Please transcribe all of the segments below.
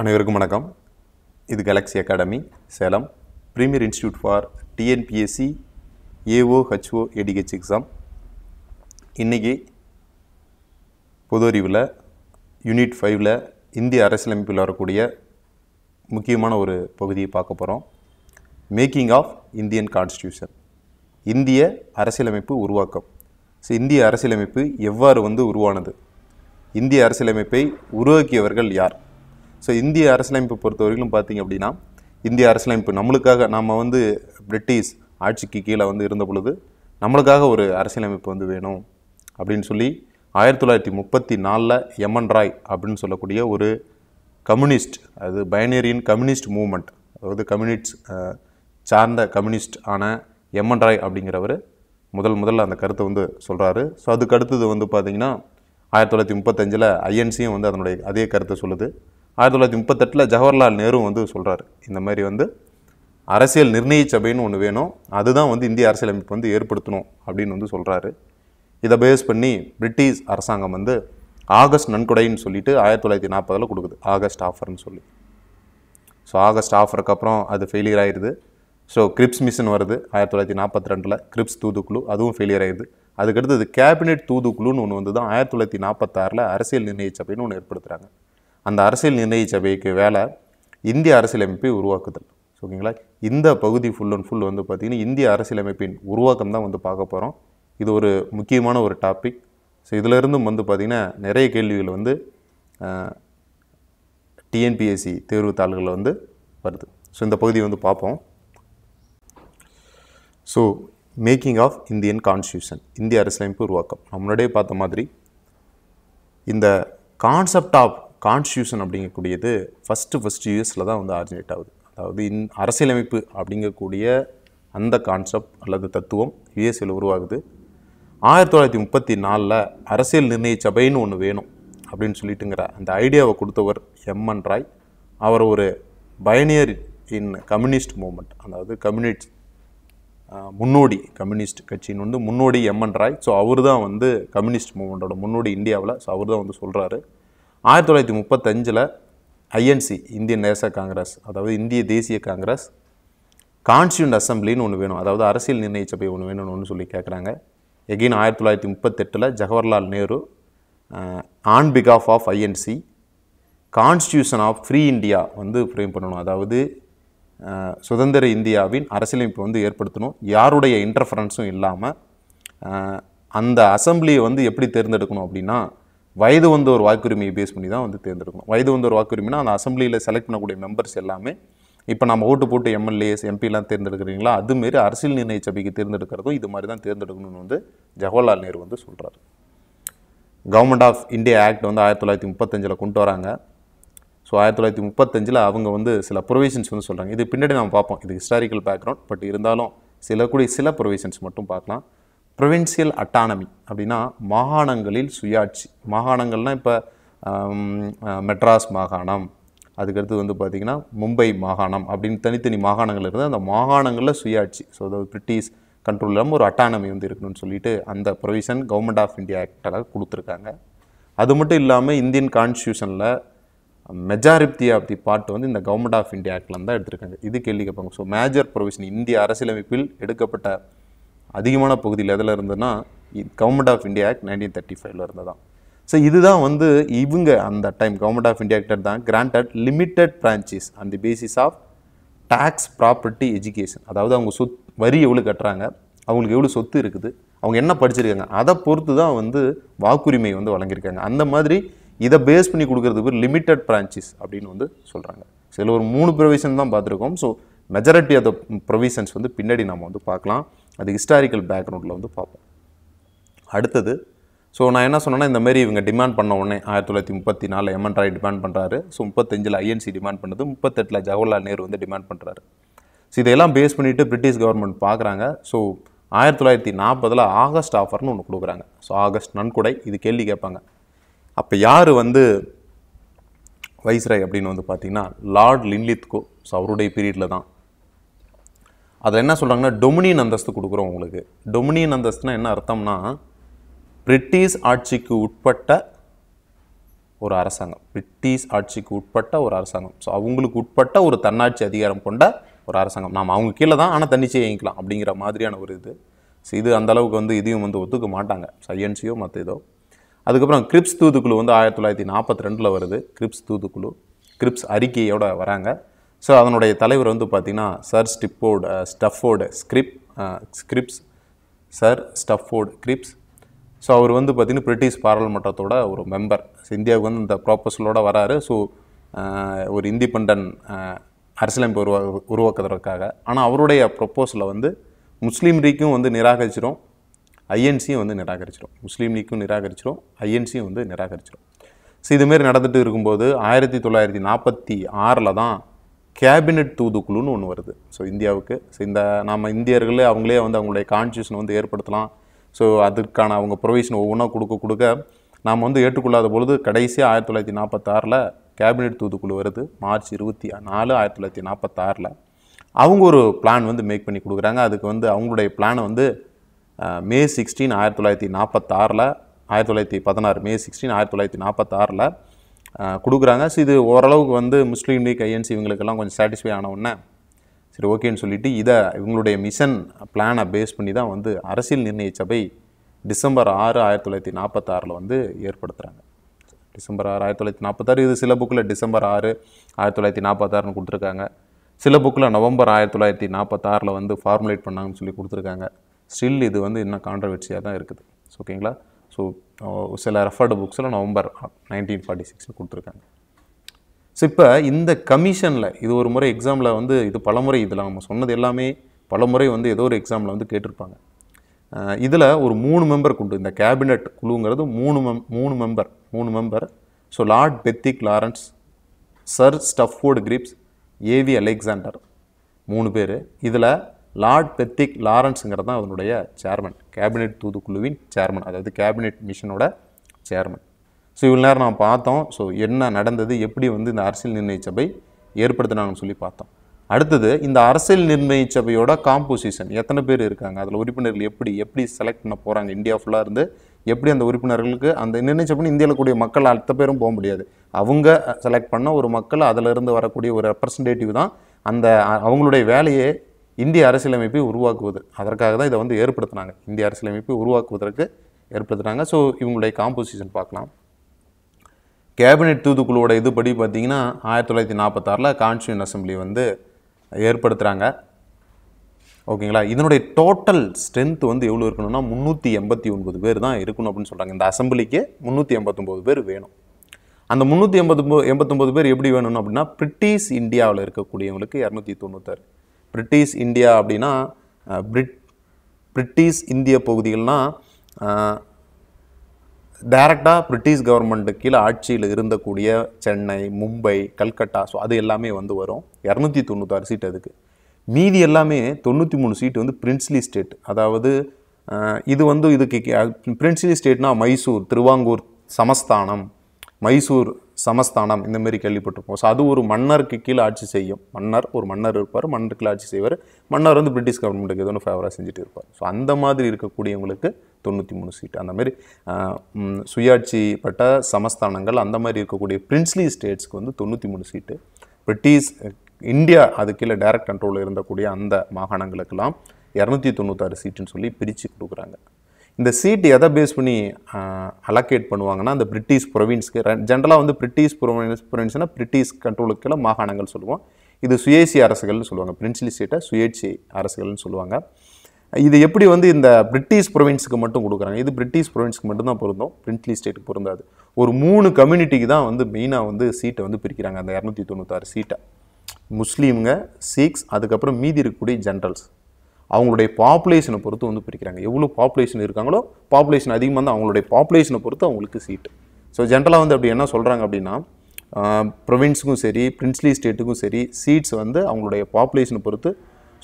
அனைவருக்கும் வணக்கம் இது Galaxy Academy Salem premier institute for TNPSC AO HO ADH exam இன்றைக்கி பொது அறிவில் யூனிட் ஃபைவ்ல இந்திய அரசியலமைப்பில் வரக்கூடிய முக்கியமான ஒரு பகுதியை பார்க்க போகிறோம் மேக்கிங் ஆஃப் இந்தியன் கான்ஸ்டியூஷன் இந்திய அரசியலமைப்பு உருவாக்கம் ஸோ இந்திய அரசியலமைப்பு எவ்வாறு வந்து உருவானது இந்திய அரசியலமைப்பை உருவாக்கியவர்கள் யார் ஸோ இந்திய அரசியலமைப்பு பொறுத்த வரைக்கும் பார்த்திங்க அப்படின்னா இந்திய அரசியலமைப்பு நம்மளுக்காக நம்ம வந்து பிரிட்டிஷ் ஆட்சிக்கு கீழே வந்து இருந்த பொழுது நம்மளுக்காக ஒரு அரசியலமைப்பு வந்து வேணும் அப்படின்னு சொல்லி ஆயிரத்தி தொள்ளாயிரத்தி முப்பத்தி நாலில் எம்என் ராய் அப்படின்னு சொல்லக்கூடிய ஒரு கம்யூனிஸ்ட் அது பயனேரியன் கம்யூனிஸ்ட் மூமெண்ட் அதாவது கம்யூனிஸ்ட் சார்ந்த கம்யூனிஸ்ட் ஆன எம்என் ராய் அப்படிங்கிறவர் முதல் முதல்ல அந்த கருத்தை வந்து சொல்கிறாரு ஸோ அதுக்கு அடுத்தது வந்து பார்த்திங்கன்னா ஆயிரத்தி தொள்ளாயிரத்தி முப்பத்தஞ்சில் ஐஎன்சியும் வந்து அதனுடைய அதே கருத்தை சொல்லுது ஆயிரத்தி தொள்ளாயிரத்தி முப்பத்தெட்டில் ஜவஹர்லால் நேரு வந்து சொல்கிறார் இந்த மாதிரி வந்து அரசியல் நிர்ணய சபைன்னு ஒன்று வேணும் அதுதான் வந்து இந்திய அரசியலமைப்பு வந்து ஏற்படுத்தணும் அப்படின்னு வந்து சொல்கிறாரு இதை பேஸ் பண்ணி பிரிட்டிஷ் அரசாங்கம் வந்து ஆகஸ்ட் நன்கொடைன்னு சொல்லிட்டு ஆயிரத்தி தொள்ளாயிரத்தி நாற்பதில் கொடுக்குது ஆகஸ்ட் ஆஃபர்னு சொல்லி ஸோ ஆகஸ்ட் ஆஃபருக்கு அப்புறம் அது ஃபெயிலியர் ஆயிடுது ஸோ கிரிப்ஸ் மிஷன் வருது ஆயிரத்தி தொள்ளாயிரத்தி நாற்பத்தி ரெண்டில் கிரிப்ஸ் தூதுக்குழு அதுவும் ஃபெயிலியர் ஆயிடுது அதுக்கடுத்தது கேபினெட் தூதுக்குழுன்னு ஒன்று வந்து தான் ஆயிரத்தி தொள்ளாயிரத்தி நாற்பத்தாறில் அரசியல் நிர்ணய சபைன்னு ஒன்று ஏற்படுத்துகிறாங்க அந்த அரசியல் நிர்ணய சபைக்கு வேலை இந்திய அரசியலமைப்பை உருவாக்குதல் ஓகேங்களா இந்த பகுதி ஃபுல் அண்ட் ஃபுல் வந்து பார்த்திங்கன்னா இந்திய அரசியலமைப்பின் உருவாக்கம் தான் வந்து பார்க்க போகிறோம் இது ஒரு முக்கியமான ஒரு டாபிக் ஸோ இதிலிருந்தும் வந்து பார்த்திங்கன்னா நிறைய கேள்விகள் வந்து டிஎன்பிஎஸ்சி தேர்வு தாள்களில் வந்து வருது ஸோ இந்த பகுதியை வந்து பார்ப்போம் so making of Indian constitution இந்திய அரசியலமைப்பு உருவாக்கம் முன்னாடியே பார்த்த மாதிரி இந்த கான்செப்ட் ஆஃப் கான்ஸ்டியூஷன் அப்படிங்கக்கூடியது ஃபஸ்ட்டு ஃபஸ்ட்டு யூஎஸில் தான் வந்து ஆரிஜினேட் ஆகுது அதாவது இன் அரசியலமைப்பு அப்படிங்கக்கூடிய அந்த கான்செப்ட் அல்லது தத்துவம் யுஎஸ்ஏல உருவாகுது ஆயிரத்தி தொள்ளாயிரத்தி முப்பத்தி நாலில் அரசியல் நிர்ணய சபைன்னு ஒன்று வேணும் அப்படின்னு சொல்லிட்டுங்கிற அந்த ஐடியாவை கொடுத்தவர் எம்என் ராய் அவர் ஒரு பயனியர் இன் கம்யூனிஸ்ட் மூமெண்ட் அதாவது கம்யூனிஸ்ட் முன்னோடி கம்யூனிஸ்ட் கட்சியின் வந்து முன்னோடி எம்என் ராய் ஸோ அவர் தான் வந்து கம்யூனிஸ்ட் மூமெண்ட்டோட முன்னோடி இந்தியாவில் ஸோ அவர் தான் வந்து சொல்கிறாரு ஆயிரத்தி தொள்ளாயிரத்தி முப்பத்தஞ்சில் ஐஎன்சி இந்தியன் நேச காங்கிரஸ் அதாவது இந்திய தேசிய காங்கிரஸ் கான்ஸ்டியூண்ட் அசம்பிளின்னு ஒன்று வேணும் அதாவது அரசியல் நிர்ணய சபை ஒன்று வேணும்னு ஒன்று சொல்லி கேட்குறாங்க எகெயின் ஆயிரத்தி தொள்ளாயிரத்தி முப்பத்தெட்டில் ஜவஹர்லால் நேரு ஆன் பிகாஃப் of INC constitution of free India வந்து ஃப்ரேம் பண்ணணும் அதாவது சுதந்திர இந்தியாவின் அரசியலமைப்பு வந்து ஏற்படுத்தணும் யாருடைய இன்டர்ஃபரன்ஸும் இல்லாமல் அந்த அசம்பிளியை வந்து எப்படி தேர்ந்தெடுக்கணும் அப்படின்னா வயது வந்த ஒரு வாக்குரிமையை பேஸ் பண்ணி தான் வந்து தேர்ந்தெடுக்கணும் வயது வந்த ஒரு வாக்குரிமைனா அந்த அசம்பிளியில் செலக்ட் பண்ணக்கூடிய மெம்பர்ஸ் எல்லாமே இப்போ நம்ம ஓட்டு போட்டு எம்எல்ஏஸ் எம்பிலாம் தேர்ந்தெடுக்கிறீங்களா அதுமாரி அரசியல் நிர்ணய சபைக்கு தேர்ந்தெடுக்கிறதும் இது மாதிரி தான் தேர்ந்தெடுக்கணும்னு வந்து ஜவஹர்லால் நேரு வந்து சொல்கிறார் கவர்மெண்ட் ஆஃப் இந்தியா ஆக்ட் வந்து ஆயிரத்தி தொள்ளாயிரத்தி முப்பத்தஞ்சில் கொண்டு வராங்க ஸோ ஆயிரத்தி தொள்ளாயிரத்தி முப்பத்தஞ்சில் அவங்க வந்து சில ப்ரொவிஷன்ஸ் வந்து சொல்கிறாங்க இது பின்னாடி நம்ம பார்ப்போம் இது ஹிஸ்டாரிக்கல் பேக்ரவுண்ட் பட் இருந்தாலும் சில கூடிய சில ப்ரொவிஷன்ஸ் மட்டும் பார்க்கலாம் ப்ரொவின்சியல் அட்டானமி அப்படின்னா மாகாணங்களில் சுயாட்சி மாகாணங்கள்னால் இப்போ மெட்ராஸ் மாகாணம் அதுக்கடுத்து வந்து பார்த்திங்கன்னா மும்பை மாகாணம் அப்படின்னு தனித்தனி மாகாணங்கள் இருந்து அந்த மாகாணங்களில் சுயாட்சி ஸோ அதாவது பிரிட்டிஷ் கண்ட்ரோல் இல்லாமல் ஒரு அட்டானமி வந்து இருக்கணும்னு சொல்லிட்டு அந்த ப்ரொவிஷன் கவர்மெண்ட் ஆஃப் இந்தியா ஆக்டாக கொடுத்துருக்காங்க அது மட்டும் இல்லாமல் இந்தியன் கான்ஸ்டியூஷனில் மெஜாரிட்டி ஆஃப் தி பார்ட் வந்து இந்த கவர்மெண்ட் ஆஃப் இந்தியா ஆக்டில் தான் எடுத்திருக்காங்க இது கேள்வி கேட்பாங்க ஸோ மேஜர் ப்ரொவிஷன் இந்திய அரசியலமைப்பில் எடுக்கப்பட்ட அதிகமான பகுதியில் எதில் இருந்ததுன்னா government of India act nineteen thirty ஃபைவ்ல இருந்து தான் ஸோ இதுதான் வந்து இவங்க அந்த டைம் கவர்மெண்ட் ஆஃப் இந்தியா ஆக்டர் தான் கிராண்டட் லிமிட்டட் பிரான்ச்சஸ் அந்த basis of tax property education அதாவது அவங்க சொத் வரி எவ்வளோ கட்டுறாங்க அவங்களுக்கு எவ்வளோ சொத்து இருக்குது அவங்க என்ன படிச்சிருக்காங்க அதை பொறுத்து தான் வந்து வாக்குரிமை வந்து வழங்கியிருக்காங்க அந்த மாதிரி இதை பேஸ் பண்ணி கொடுக்குறதுக்கு பேர் லிமிட்டட் பிரான்ச்சஸ் அப்படின்னு வந்து சொல்கிறாங்க சில ஒரு மூணு ப்ரொவிஷன் தான் பார்த்துருக்கோம் so majority of the provisions வந்து பின்னாடி நம்ம வந்து பார்க்கலாம் அது ஹிஸ்டாரிக்கல் பேக்ரவுண்டில் வந்து பார்ப்போம் அடுத்தது ஸோ நான் என்ன சொன்னேன்னா இந்தமாரி இவங்க டிமாண்ட் பண்ண உடனே ஆயிரத்தி தொள்ளாயிரத்தி முப்பத்தி நாலு எம்என் ராய் டிமாண்ட் பண்ணுறாரு ஸோ முப்பத்தஞ்சில் ஐஎன்சி டிமாண்ட் பண்ணது முப்பத்தெட்டில் ஜவஹர்லால் நேரு வந்து டிமாண்ட் பண்ணுறாரு ஸோ இதையெல்லாம் பேஸ் பண்ணிவிட்டு பிரிட்டிஷ் கவர்மெண்ட் பார்க்குறாங்க ஸோ ஆயிரத்தி தொள்ளாயிரத்தி நாற்பதில் ஆகஸ்ட் ஆஃபர்னு ஒன்று கொடுக்குறாங்க ஸோ ஆகஸ்ட் நன்கொடை இது கேள்வி கேட்பாங்க அப்போ யார் வந்து வைஸ்ராய் அப்படின்னு வந்து பார்த்திங்கன்னா லார்ட் லின்லித்கோ ஸோ அவருடைய பீரியடில் தான் அதில் என்ன சொல்கிறாங்கன்னா டொமினியன் அந்தஸ்து கொடுக்குறோம் உங்களுக்கு டொமினியன் அந்தஸ்துனா என்ன அர்த்தம்னா பிரிட்டிஷ் ஆட்சிக்கு உட்பட்ட ஒரு அரசாங்கம் பிரிட்டிஷ் ஆட்சிக்கு உட்பட்ட ஒரு அரசாங்கம் ஸோ அவங்களுக்கு உட்பட்ட ஒரு தன்னாட்சி அதிகாரம் கொண்ட ஒரு அரசாங்கம் நாம் அவங்க கீழே தான் ஆனால் தன்னிச்சை இயங்கிக்கலாம் அப்படிங்கிற மாதிரியான ஒரு இது ஸோ இது அந்தளவுக்கு வந்து இதையும் வந்து ஒத்துக்க மாட்டாங்க சையன்சியோ மற்ற இதோ அதுக்கப்புறம் கிரிப்ஸ் தூதுக்குழு வந்து ஆயிரத்தி தொள்ளாயிரத்தி நாற்பத்தி ரெண்டில் வருது கிரிப்ஸ் தூதுக்குழு கிரிப்ஸ் அறிக்கையோட வராங்க ஸோ அதனுடைய தலைவர் வந்து பார்த்திங்கன்னா sir Stifford Stafford scrip Scripps sir Stafford Cripps so அவர் வந்து பார்த்திங்கன்னா பிரிட்டிஷ் பாராளுமன்றத்தோட ஒரு மெம்பர் இந்தியாவுக்கு வந்து இந்த ப்ராப்போசலோடு வராரு ஸோ uh, ஒரு இண்டிபெண்ட் uh, அரசியலமைப்பு உருவா உருவாக்குறதுக்காக ஆனால் அவருடைய ப்ரொப்போசலில் வந்து முஸ்லீம் லீக்கும் வந்து நிராகரிச்சிடும் ஐஎன்சியும் வந்து நிராகரிச்சிடும் முஸ்லீம் லீக்கும் நிராகரிச்சிடும் ஐஎன்சியும் வந்து நிராகரிச்சிடும் ஸோ இதுமாரி நடந்துகிட்டு இருக்கும்போது ஆயிரத்தி தொள்ளாயிரத்தி நாற்பத்தி ஆறில் தான் கேபினட் தூதுக்குழுன்னு ஒன்று வருது ஸோ இந்தியாவுக்கு ஸோ இந்த நம்ம இந்தியர்களே அவங்களே வந்து அவங்களுடைய கான்ஸ்டியூஷன் வந்து ஏற்படுத்தலாம் ஸோ அதுக்கான அவங்க ப்ரொவிஷன் ஒவ்வொன்றா கொடுக்க கொடுக்க நாம் வந்து ஏற்றுக்கொள்ளாத பொழுது கடைசியாக ஆயிரத்தி தொள்ளாயிரத்தி நாற்பத்தாறில் கேபினெட் தூதுக்குழு வருது மார்ச் இருபத்தி நாலு ஆயிரத்தி தொள்ளாயிரத்தி நாற்பத்தாறில் அவங்க ஒரு பிளான் வந்து மேக் பண்ணி கொடுக்குறாங்க அதுக்கு வந்து அவங்களுடைய பிளானை வந்து மே சிக்ஸ்டீன் ஆயிரத்தி தொள்ளாயிரத்தி நாற்பத்தாறில் ஆயிரத்தி தொள்ளாயிரத்தி பதினாறு மே சிக்ஸ்டீன் ஆயிரத்தி தொள்ளாயிரத்தி நாற்பத்தாறில் கொடுக்குறாங்க ஸோ இது ஓரளவுக்கு வந்து முஸ்லீம் லீக் ஐஎன்சி இவங்களுக்கெல்லாம் கொஞ்சம் சாட்டிஸ்ஃபை ஆனவுடனே சரி ஓகேன்னு சொல்லிவிட்டு இதை இவங்களுடைய மிஷன் பிளானை பேஸ் பண்ணி தான் வந்து அரசியல் நிர்ணய சபை டிசம்பர் ஆறு ஆயிரத்தி தொள்ளாயிரத்தி நாற்பத்தாறில் வந்து ஏற்படுத்துகிறாங்க டிசம்பர் ஆறு ஆயிரத்தி தொள்ளாயிரத்தி நாற்பத்தாறு இது சில புக்கில் டிசம்பர் ஆறு ஆயிரத்தி தொள்ளாயிரத்தி நாற்பத்தாறுன்னு கொடுத்துருக்காங்க சில புக்கில் நவம்பர் ஆயிரத்தி தொள்ளாயிரத்தி நாற்பத்தாறில் வந்து ஃபார்முலேட் பண்ணாங்கன்னு சொல்லி கொடுத்துருக்காங்க ஸ்டில் இது வந்து இன்னும் கான்ட்ரவர்சியாக தான் இருக்குது ஓகேங்களா ஸோ சில ரெஃபர்டு புக்ஸில் நவம்பர் நைன்டீன் ஃபார்ட்டி சிக்ஸில் கொடுத்துருக்காங்க ஸோ இப்போ இந்த கமிஷனில் இது ஒரு முறை எக்ஸாமில் வந்து இது பலமுறை இதில் நம்ம சொன்னது எல்லாமே பலமுறை வந்து ஏதோ ஒரு எக்ஸாமில் வந்து கேட்டிருப்பாங்க இதில் ஒரு மூணு மெம்பர் கொண்டு இந்த கேபினட் குழுங்கிறது மூணு மெம் மூணு மெம்பர் மூணு member so Lord Pethick Lawrence sir Stafford Cripps AV Alexander மூணு பேர் இதில் லார்ட் பெத்திக் லாரன்ஸுங்கிறது தான் அதனுடைய சேர்மன் கேபினெட் தூதுக்குழுவின் சேர்மன் அதாவது கேபினெட் மிஷனோட சேர்மன் ஸோ இவ்வளோ நேரம் நாம் பார்த்தோம் ஸோ என்ன நடந்தது எப்படி வந்து இந்த அரசியல் நிர்ணய சபை ஏற்படுத்தினாங்கன்னு சொல்லி பார்த்தோம் அடுத்தது இந்த அரசியல் நிர்ணய சபையோட காம்போசிஷன் எத்தனை பேர் இருக்காங்க அதில் உறுப்பினர்கள் எப்படி எப்படி செலக்ட் பண்ண போகிறாங்க இந்தியா ஃபுல்லாக இருந்து எப்படி அந்த உறுப்பினர்களுக்கு அந்த நிர்ணய சபைன்னு இந்தியாவில் கூடிய மக்கள் அடுத்த பேரும் போக முடியாது அவங்க செலக்ட் பண்ண ஒரு மக்கள் அதிலிருந்து வரக்கூடிய ஒரு ரெப்ரசன்டேட்டிவ் தான் அந்த அவங்களுடைய வேலையை இந்திய அரசியலமைப்பை உருவாக்குவது அதற்காக தான் இதை வந்து ஏற்படுத்தினாங்க இந்திய அரசியலமைப்பை உருவாக்குவதற்கு ஏற்படுத்தினாங்க ஸோ இவங்களுடைய காம்போசிஷன் பார்க்கலாம் கேபினெட் தூதுக்குழுவோட இதுபடி பார்த்திங்கன்னா ஆயிரத்தி தொள்ளாயிரத்தி நாற்பத்தாறில் கான்ஸ்டியூன் அசம்பிளி வந்து ஏற்படுத்துகிறாங்க ஓகேங்களா இதனுடைய டோட்டல் ஸ்ட்ரென்த் வந்து எவ்வளோ இருக்கணும்னா முந்நூற்றி எண்பத்தி ஒன்பது பேர் தான் இருக்கணும் அப்படின்னு சொல்கிறாங்க இந்த அசம்பிளிக்கு முந்நூற்றி எண்பத்தொம்போது பேர் வேணும் அந்த முந்நூற்றி எண்பத்தொம்போ எண்பத்தொம்பது பேர் எப்படி வேணும் அப்படின்னா பிரிட்டிஷ் இந்தியாவில் இருக்கக்கூடியவங்களுக்கு இரநூத்தி தொண்ணூத்தாறு பிரிட்டிஷ் இந்தியா அப்படின்னா பிரிட் பிரிட்டிஷ் இந்திய பகுதிகள்னால் டைரக்டாக பிரிட்டிஷ் கவர்மெண்ட்டு கீழே ஆட்சியில் இருந்தக்கூடிய சென்னை மும்பை கல்கட்டா ஸோ அது எல்லாமே வந்து வரும் இரநூத்தி தொண்ணூத்தாறு சீட் அதுக்கு மீதி எல்லாமே தொண்ணூற்றி மூணு சீட்டு வந்து பிரின்ஸ்லி ஸ்டேட் அதாவது இது வந்து இதுக்கு பிரின்ஸ்லி ஸ்டேட்னா மைசூர் திருவாங்கூர் சமஸ்தானம் மைசூர் சமஸ்தானம் இந்த மாதிரி கேள்விப்பட்டிருப்போம் ஸோ அது ஒரு மன்னருக்கு கீழே ஆட்சி செய்யும் மன்னர் ஒரு மன்னர் இருப்பார் மன்னருக்கு கீழே ஆட்சி செய்வார் மன்னர் வந்து பிரிட்டிஷ் கவர்மெண்ட்டுக்கு எதோ ஒன்று ஃபேவராக செஞ்சுட்டு இருப்பார் ஸோ அந்த மாதிரி இருக்கக்கூடியவங்களுக்கு தொண்ணூற்றி மூணு சீட்டு அந்த மாதிரி சுயாட்சி பட்ட சமஸ்தானங்கள் அந்த மாதிரி இருக்கக்கூடிய பிரின்ஸ்லி ஸ்டேட்ஸ்க்கு வந்து தொண்ணூற்றி மூணு சீட்டு பிரிட்டிஷ் இந்தியா அது கீழே டைரக்ட் கண்ட்ரோலில் இருந்தக்கூடிய அந்த மாகாணங்களுக்கெல்லாம் இரநூத்தி தொண்ணூத்தாறு சீட்டுன்னு சொல்லி பிரித்து கொடுக்குறாங்க இந்த சீட் எதை பேஸ் பண்ணி அலோகேட் பண்ணுவாங்கன்னா அந்த பிரிட்டிஷ் ப்ரொவின்ஸ்க்கு ஜென்ரலாக வந்து பிரிட்டிஷ் ப்ரொவின்ஸ் ப்ரொவின்ஸ்னால் பிரிட்டிஷ் கண்ட்ரோலுக்கு மாகாணங்கள் சொல்லுவோம் இது சுயேட்சி அரசுகள்னு சொல்லுவாங்க பிரின்சிலி சீட்டை சுயேட்சி அரசுகள்னு சொல்லுவாங்க இது எப்படி வந்து இந்த பிரிட்டிஷ் ப்ரொவின்ஸுக்கு மட்டும் கொடுக்குறாங்க இது பிரிட்டிஷ் ப்ரொவின்ஸ்க்கு மட்டும்தான் பொருந்தோம் பிரின்சிலி ஸ்டேட்டுக்கு பொருந்தாது ஒரு மூணு கம்யூனிட்டிக்கு தான் வந்து மெயினாக வந்து சீட்டை வந்து பிரிக்கிறாங்க அந்த இரநூத்தி தொண்ணூத்தாறு சீட்டை முஸ்லீம்ங்க சீக்ஸ் அதுக்கப்புறம் மீதி இருக்கக்கூடிய ஜென்ரல்ஸ் அவங்களுடைய பாப்புலேஷனை பொறுத்து வந்து பிரிக்கிறாங்க எவ்வளோ பாப்புலேஷன் இருக்காங்களோ பாப்புலேஷன் அதிகமாக இருந்தால் அவங்களுடைய பாப்புலேஷனை பொறுத்து அவங்களுக்கு சீட்டு ஸோ ஜென்ரலாக வந்து அப்படி என்ன சொல்கிறாங்க அப்படின்னா ப்ரொவின்ஸுக்கும் சரி பிரின்ஸ்லி ஸ்டேட்டுக்கும் சரி சீட்ஸ் வந்து அவங்களுடைய பாப்புலேஷனை பொறுத்து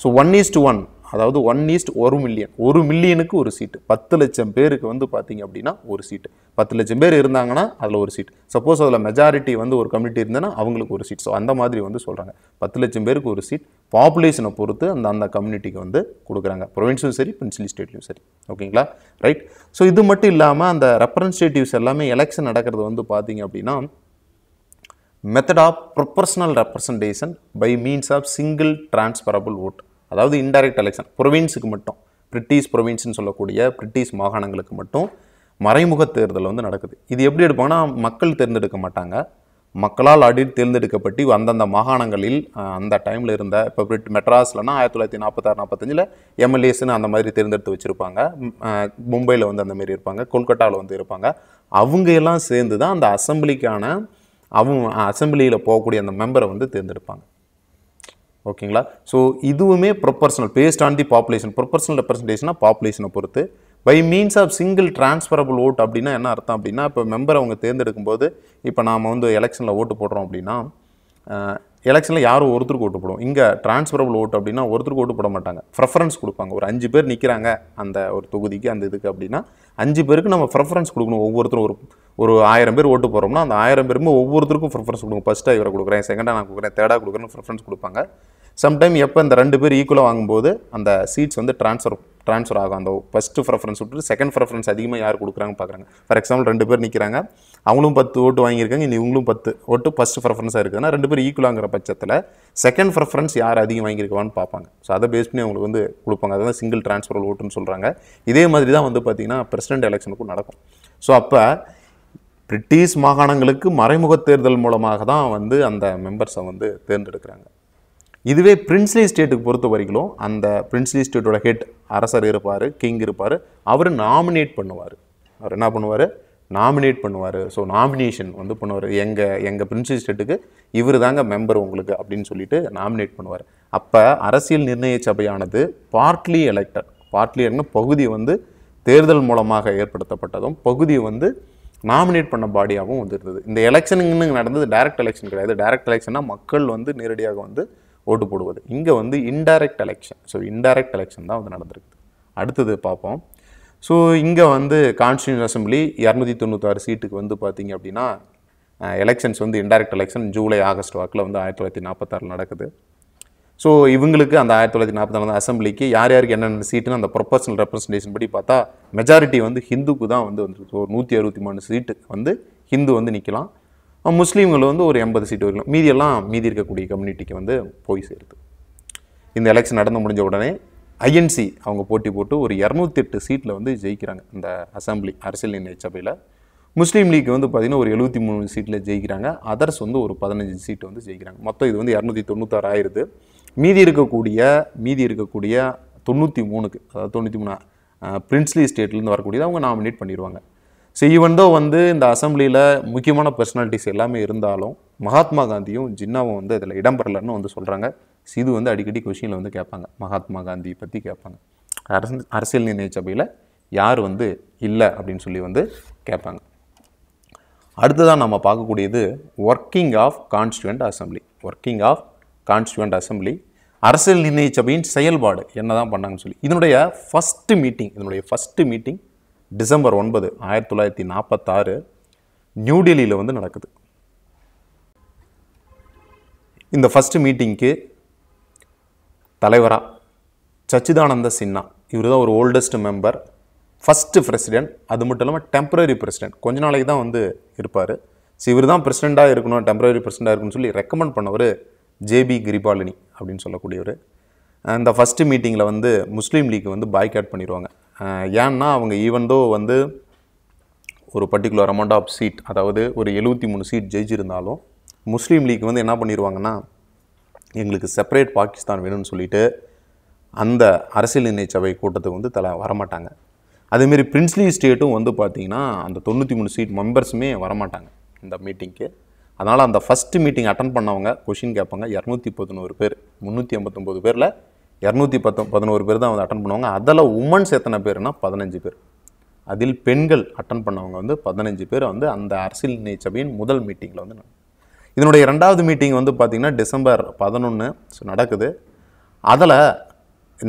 so one is to one அதாவது ஒன் ஈஸ்ட் ஒரு மில்லியன் ஒரு மில்லியனுக்கு ஒரு சீட்டு பத்து லட்சம் பேருக்கு வந்து பார்த்தீங்க அப்படின்னா ஒரு சீட்டு பத்து லட்சம் பேர் இருந்தாங்கன்னா அதில் ஒரு சீட் சப்போஸ் அதில் மெஜாரிட்டி வந்து ஒரு கம்யூனிட்டி இருந்ததுன்னா அவங்களுக்கு ஒரு சீட் ஸோ அந்த மாதிரி வந்து சொல்கிறாங்க பத்து லட்சம் பேருக்கு ஒரு சீட் பாப்புலேஷனை பொறுத்து அந்த அந்த கம்யூனிட்டிக்கு வந்து கொடுக்குறாங்க ப்ரொவின்ஸும் சரி பிரின்சிலி ஸ்டேட்லையும் சரி ஓகேங்களா ரைட் ஸோ இது மட்டும் இல்லாமல் அந்த ரெப்ரன்ஸ்டேட்டிவ்ஸ் எல்லாமே எலெக்ஷன் நடக்கிறது வந்து பார்த்தீங்க அப்படின்னா method of proportional representation by means of single transferable vote அதாவது இன்டைரக்ட் எலெக்ஷன் ப்ரொவின்ஸுக்கு மட்டும் பிரிட்டிஷ் ப்ரொவின்ஸ்னு சொல்லக்கூடிய பிரிட்டிஷ் மாகாணங்களுக்கு மட்டும் மறைமுக தேர்தல் வந்து நடக்குது இது எப்படி எடுப்பாங்கன்னா மக்கள் தேர்ந்தெடுக்க மாட்டாங்க மக்களால் அடி தேர்ந்தெடுக்கப்பட்டு அந்தந்த மாகாணங்களில் அந்த டைமில் இருந்த இப்போ பிரிட் மெட்ராஸ்லனா ஆயிரத்தி தொள்ளாயிரத்தி நாற்பத்தாறு நாற்பத்தஞ்சில் எம்எல்ஏஸ்னு அந்த மாதிரி தேர்ந்தெடுத்து வச்சுருப்பாங்க மும்பையில் வந்து அந்த மாதிரி இருப்பாங்க கொல்கட்டாவில் வந்து இருப்பாங்க அவங்க எல்லாம் சேர்ந்து தான் அந்த அசம்பிளிக்கான அவங்க அசம்பிளியில் போகக்கூடிய அந்த மெம்பரை வந்து தேர்ந்தெடுப்பாங்க ஓகேங்களா ஸோ இதுவுமே proportional based on the population proportional ரெப்ரஸன்டேஷனாக பாப்புலேஷனை பொறுத்து by means of single transferable vote அப்படின்னா என்ன அர்த்தம் அப்படின்னா இப்போ மெம்பர் அவங்க தேர்ந்தெடுக்கும் போது இப்போ நாம் வந்து எலெக்ஷனில் ஓட்டு போடுறோம் அப்படின்னா எலெக்ஷனில் யாரும் ஒருத்தருக்கு ஓட்டு போடுவோம் இங்கே ட்ரான்ஸ்ஃபரபிள் ஓட்டு அப்படின்னா ஒருத்தருக்கு ஓட்டு போட மாட்டாங்க ப்ரெஃபரன்ஸ் கொடுப்பாங்க ஒரு அஞ்சு பேர் நிற்கிறாங்க அந்த ஒரு தொகுதிக்கு அந்த இதுக்கு அப்படின்னா அஞ்சு பேருக்கு நம்ம ப்ரெஃபரன்ஸ் கொடுக்கணும் ஒவ்வொருத்தரும் ஒரு ஒரு ஆயிரம் பேர் ஓட்டு போகிறோம்னா அந்த ஆயிரம் பேருமே ஒவ்வொருத்தருக்கும் ப்ரெஃபரன்ஸ் கொடுக்கும் ஃபஸ்ட்டாக இவரை கொடுக்குறேன் செகண்டாக நான் கொடுக்குறேன் தேர்டாக கொடுக்குறேன்னு ப்ரெஃபரன்ஸ் கொடுப்பாங்க சம்டைம் எப்போ இந்த ரெண்டு பேர் ஈக்குவலாக வாங்கும்போது அந்த சீட்ஸ் வந்து ட்ரான்ஸ்ஃபர் ட்ரான்ஸ்ஃபர் ஆகும் அந்த ஃபஸ்ட்டு ப்ரெஃபரன்ஸ் விட்டு செகண்ட் ப்ரெஃபரன்ஸ் அதிகமாக யார் கொடுக்குறாங்க பார்க்குறாங்க ஃபார் எக்ஸாம்பிள் ரெண்டு பேர் நிற்கிறாங்க அவங்களும் பத்து ஓட்டு வாங்கியிருக்காங்க இனி இவங்களும் பத்து ஓட்டு ஃபஸ்ட்டு ப்ரெஃபரன்ஸாக இருக்குதுன்னா ரெண்டு பேர் ஈக்குவலாங்கிற பட்சத்தில் செகண்ட் ப்ரெஃபரன்ஸ் யார் அதிகம் வாங்கியிருக்கான்னு பார்ப்பாங்க ஸோ அதை பேஸ் பண்ணி அவங்களுக்கு வந்து கொடுப்பாங்க அதுதான் சிங்கிள் ட்ரான்ஸ்ஃபர் ஓட்டுன்னு சொல்கிறாங்க இதே மாதிரி தான் வந்து பார்த்திங்கன்னா பிரசிடென்ட் எலெக்ஷனுக்கும் நடக்கும் ஸோ அப்போ பிரிட்டிஷ் மாகாணங்களுக்கு மறைமுக தேர்தல் மூலமாக தான் வந்து அந்த மெம்பர்ஸை வந்து தேர்ந்தெடுக்கிறாங்க இதுவே பிரின்ஸ்லி ஸ்டேட்டுக்கு பொறுத்த வரைக்கும் அந்த பிரின்ஸ்லி ஸ்டேட்டோட ஹெட் அரசர் இருப்பார் கிங் இருப்பார் அவர் நாமினேட் பண்ணுவார் அவர் என்ன பண்ணுவார் நாமினேட் பண்ணுவார் ஸோ நாமினேஷன் வந்து பண்ணுவார் எங்கள் எங்கள் பிரின்ஸ்லி ஸ்டேட்டுக்கு இவர் தாங்க மெம்பர் உங்களுக்கு அப்படின்னு சொல்லிட்டு நாமினேட் பண்ணுவார் அப்போ அரசியல் நிர்ணய சபையானது பார்ட்லி எலெக்டட் பார்ட்லி என்ன பகுதி வந்து தேர்தல் மூலமாக ஏற்படுத்தப்பட்டதும் பகுதி வந்து நாமினேட் பண்ண பாடியாகவும் வந்துருந்தது இந்த எலெக்ஷனுங்கன்னு நடந்தது டைரக்ட் எலெக்ஷன் கிடையாது டைரக்ட் எலெக்ஷன்னா மக்கள் வந்து நேரடியாக வந்து ஓட்டு போடுவது இங்கே வந்து indirect election so indirect election தான் வந்து நடந்திருக்கு அடுத்தது பார்ப்போம் ஸோ இங்கே வந்து கான்ஸ்டியூன் அசம்பிளி இரநூத்தி தொண்ணூத்தாறு சீட்டுக்கு வந்து பார்த்திங்க அப்படின்னா எலெக்ஷன்ஸ் வந்து இன்டைரக்ட் எலெக்ஷன் ஜூலை ஆகஸ்ட் வாக்கில் வந்து ஆயிரத்தி தொள்ளாயிரத்தி நாற்பத்தாறு நடக்குது ஸோ இவங்களுக்கு அந்த ஆயிரத்தி தொள்ளாயிரத்தி நாற்பத்தாறு அசம்பிளிக்கு யார் யாருக்கு என்னென்ன சீட்டுன்னு அந்த ப்ரொபர்ஷனல் ரெப்ரஸன்டேஷன் படி பார்த்தா மெஜாரிட்டி வந்து ஹிந்துக்கு தான் வந்து வந்துருக்கு ஸோ நூற்றி அறுபத்தி மூணு சீட்டு வந்து ஹிந்து வந்து நிற்கலாம் முஸ்லீம்கள் வந்து ஒரு எண்பது சீட்டு வரைக்கும் மீதியெல்லாம் மீதி இருக்கக்கூடிய கம்யூனிட்டிக்கு வந்து போய் சேருது இந்த எலெக்ஷன் நடந்து முடிஞ்ச உடனே ஐஎன்சி அவங்க போட்டி போட்டு ஒரு இரநூத்தி எட்டு சீட்டில் வந்து ஜெயிக்கிறாங்க இந்த அசம்பிளி அரசியல் நிர்ணய சபையில் முஸ்லீம் லீக் வந்து பார்த்திங்கன்னா ஒரு எழுபத்தி மூணு சீட்டில் ஜெயிக்கிறாங்க அதர்ஸ் வந்து ஒரு பதினஞ்சு சீட்டு வந்து ஜெயிக்கிறாங்க மொத்தம் இது வந்து இரநூத்தி தொண்ணூத்தாறு ஆயிருது மீதி இருக்கக்கூடிய மீதி இருக்கக்கூடிய தொண்ணூற்றி மூணுக்கு அதாவது தொண்ணூற்றி மூணு பிரின்ஸ்லி ஸ்டேட்லேருந்து வரக்கூடியது அவங்க நாமினேட் பண்ணிடுவாங்க ஸோ ஈவன் தோ வந்து இந்த அசம்பிளியில் முக்கியமான பர்சனாலிட்டிஸ் எல்லாமே இருந்தாலும் மகாத்மா காந்தியும் ஜின்னாவும் வந்து அதில் இடம்பெறலன்னு வந்து சொல்கிறாங்க இது வந்து அடிக்கடி கொஷினில் வந்து கேட்பாங்க மகாத்மா காந்தி பற்றி கேட்பாங்க அரசு அரசியல் நிர்ணய சபையில் யார் வந்து இல்லை அப்படின்னு சொல்லி வந்து கேட்பாங்க அடுத்ததாக நம்ம பார்க்கக்கூடியது working of constituent assembly working of constituent assembly அரசியல் நிர்ணய சபையின் செயல்பாடு என்ன தான் பண்ணாங்கன்னு சொல்லி இதனுடைய ஃபஸ்ட்டு மீட்டிங் இதனுடைய ஃபஸ்ட்டு மீட்டிங் டிசம்பர் ஒன்பது ஆயிரத்தி தொள்ளாயிரத்தி நாற்பத்தாறு நியூடெல்லியில் வந்து நடக்குது இந்த ஃபஸ்ட்டு மீட்டிங்க்கு தலைவராக சச்சிதானந்த சின்னா இவர் தான் ஒரு ஓல்டஸ்ட் மெம்பர் ஃபஸ்ட்டு பிரசிடெண்ட் அது மட்டும் இல்லாமல் டெம்பரரி பிரசிடெண்ட் கொஞ்ச நாளைக்கு தான் வந்து இருப்பார் ஸோ இவர் தான் பிரசிடெண்டாக இருக்கணும் டெம்பரரி பிரசிடெண்டாக இருக்கணும்னு சொல்லி ரெக்கமெண்ட் பண்ணவர் ஜேபி கிரிபாலினி அப்படின்னு சொல்லக்கூடியவர் இந்த ஃபஸ்ட்டு மீட்டிங்கில் வந்து முஸ்லீம் லீக் வந்து பாய்காட் பண்ணிடுவாங்க ஏன்னா அவங்க ஈவன்தோ வந்து ஒரு பர்டிகுலர் அமௌண்ட் ஆஃப் சீட் அதாவது ஒரு எழுபத்தி மூணு சீட் ஜெயிச்சிருந்தாலும் முஸ்லீம் லீக் வந்து என்ன பண்ணிடுவாங்கன்னா எங்களுக்கு செப்பரேட் பாகிஸ்தான் வேணும்னு சொல்லிவிட்டு அந்த அரசியல் நிர்ணய சபை கூட்டத்துக்கு வந்து தலை வரமாட்டாங்க அதேமாரி பிரின்ஸ்லி ஸ்டேட்டும் வந்து பார்த்திங்கன்னா அந்த தொண்ணூற்றி மூணு சீட் மெம்பர்ஸுமே வரமாட்டாங்க இந்த மீட்டிங்க்கு அதனால் அந்த ஃபஸ்ட்டு மீட்டிங் அட்டன் பண்ணவங்க கொஷின் கேட்பாங்க இரநூத்தி பதினோரு பேர் முந்நூற்றி ஐம்பத்தொம்போது பேரில் இரநூத்தி பத்து பதினோரு பேர் தான் வந்து அட்டன் பண்ணுவாங்க அதில் உமன்ஸ் எத்தனை பேர்னா பதினஞ்சு பேர் அதில் பெண்கள் அட்டன் பண்ணவங்க வந்து பதினஞ்சு பேர் வந்து அந்த அரசியல் சபையின் முதல் மீட்டிங்கில் வந்து இதனுடைய ரெண்டாவது மீட்டிங் வந்து பார்த்திங்கன்னா டிசம்பர் பதினொன்று நடக்குது அதில்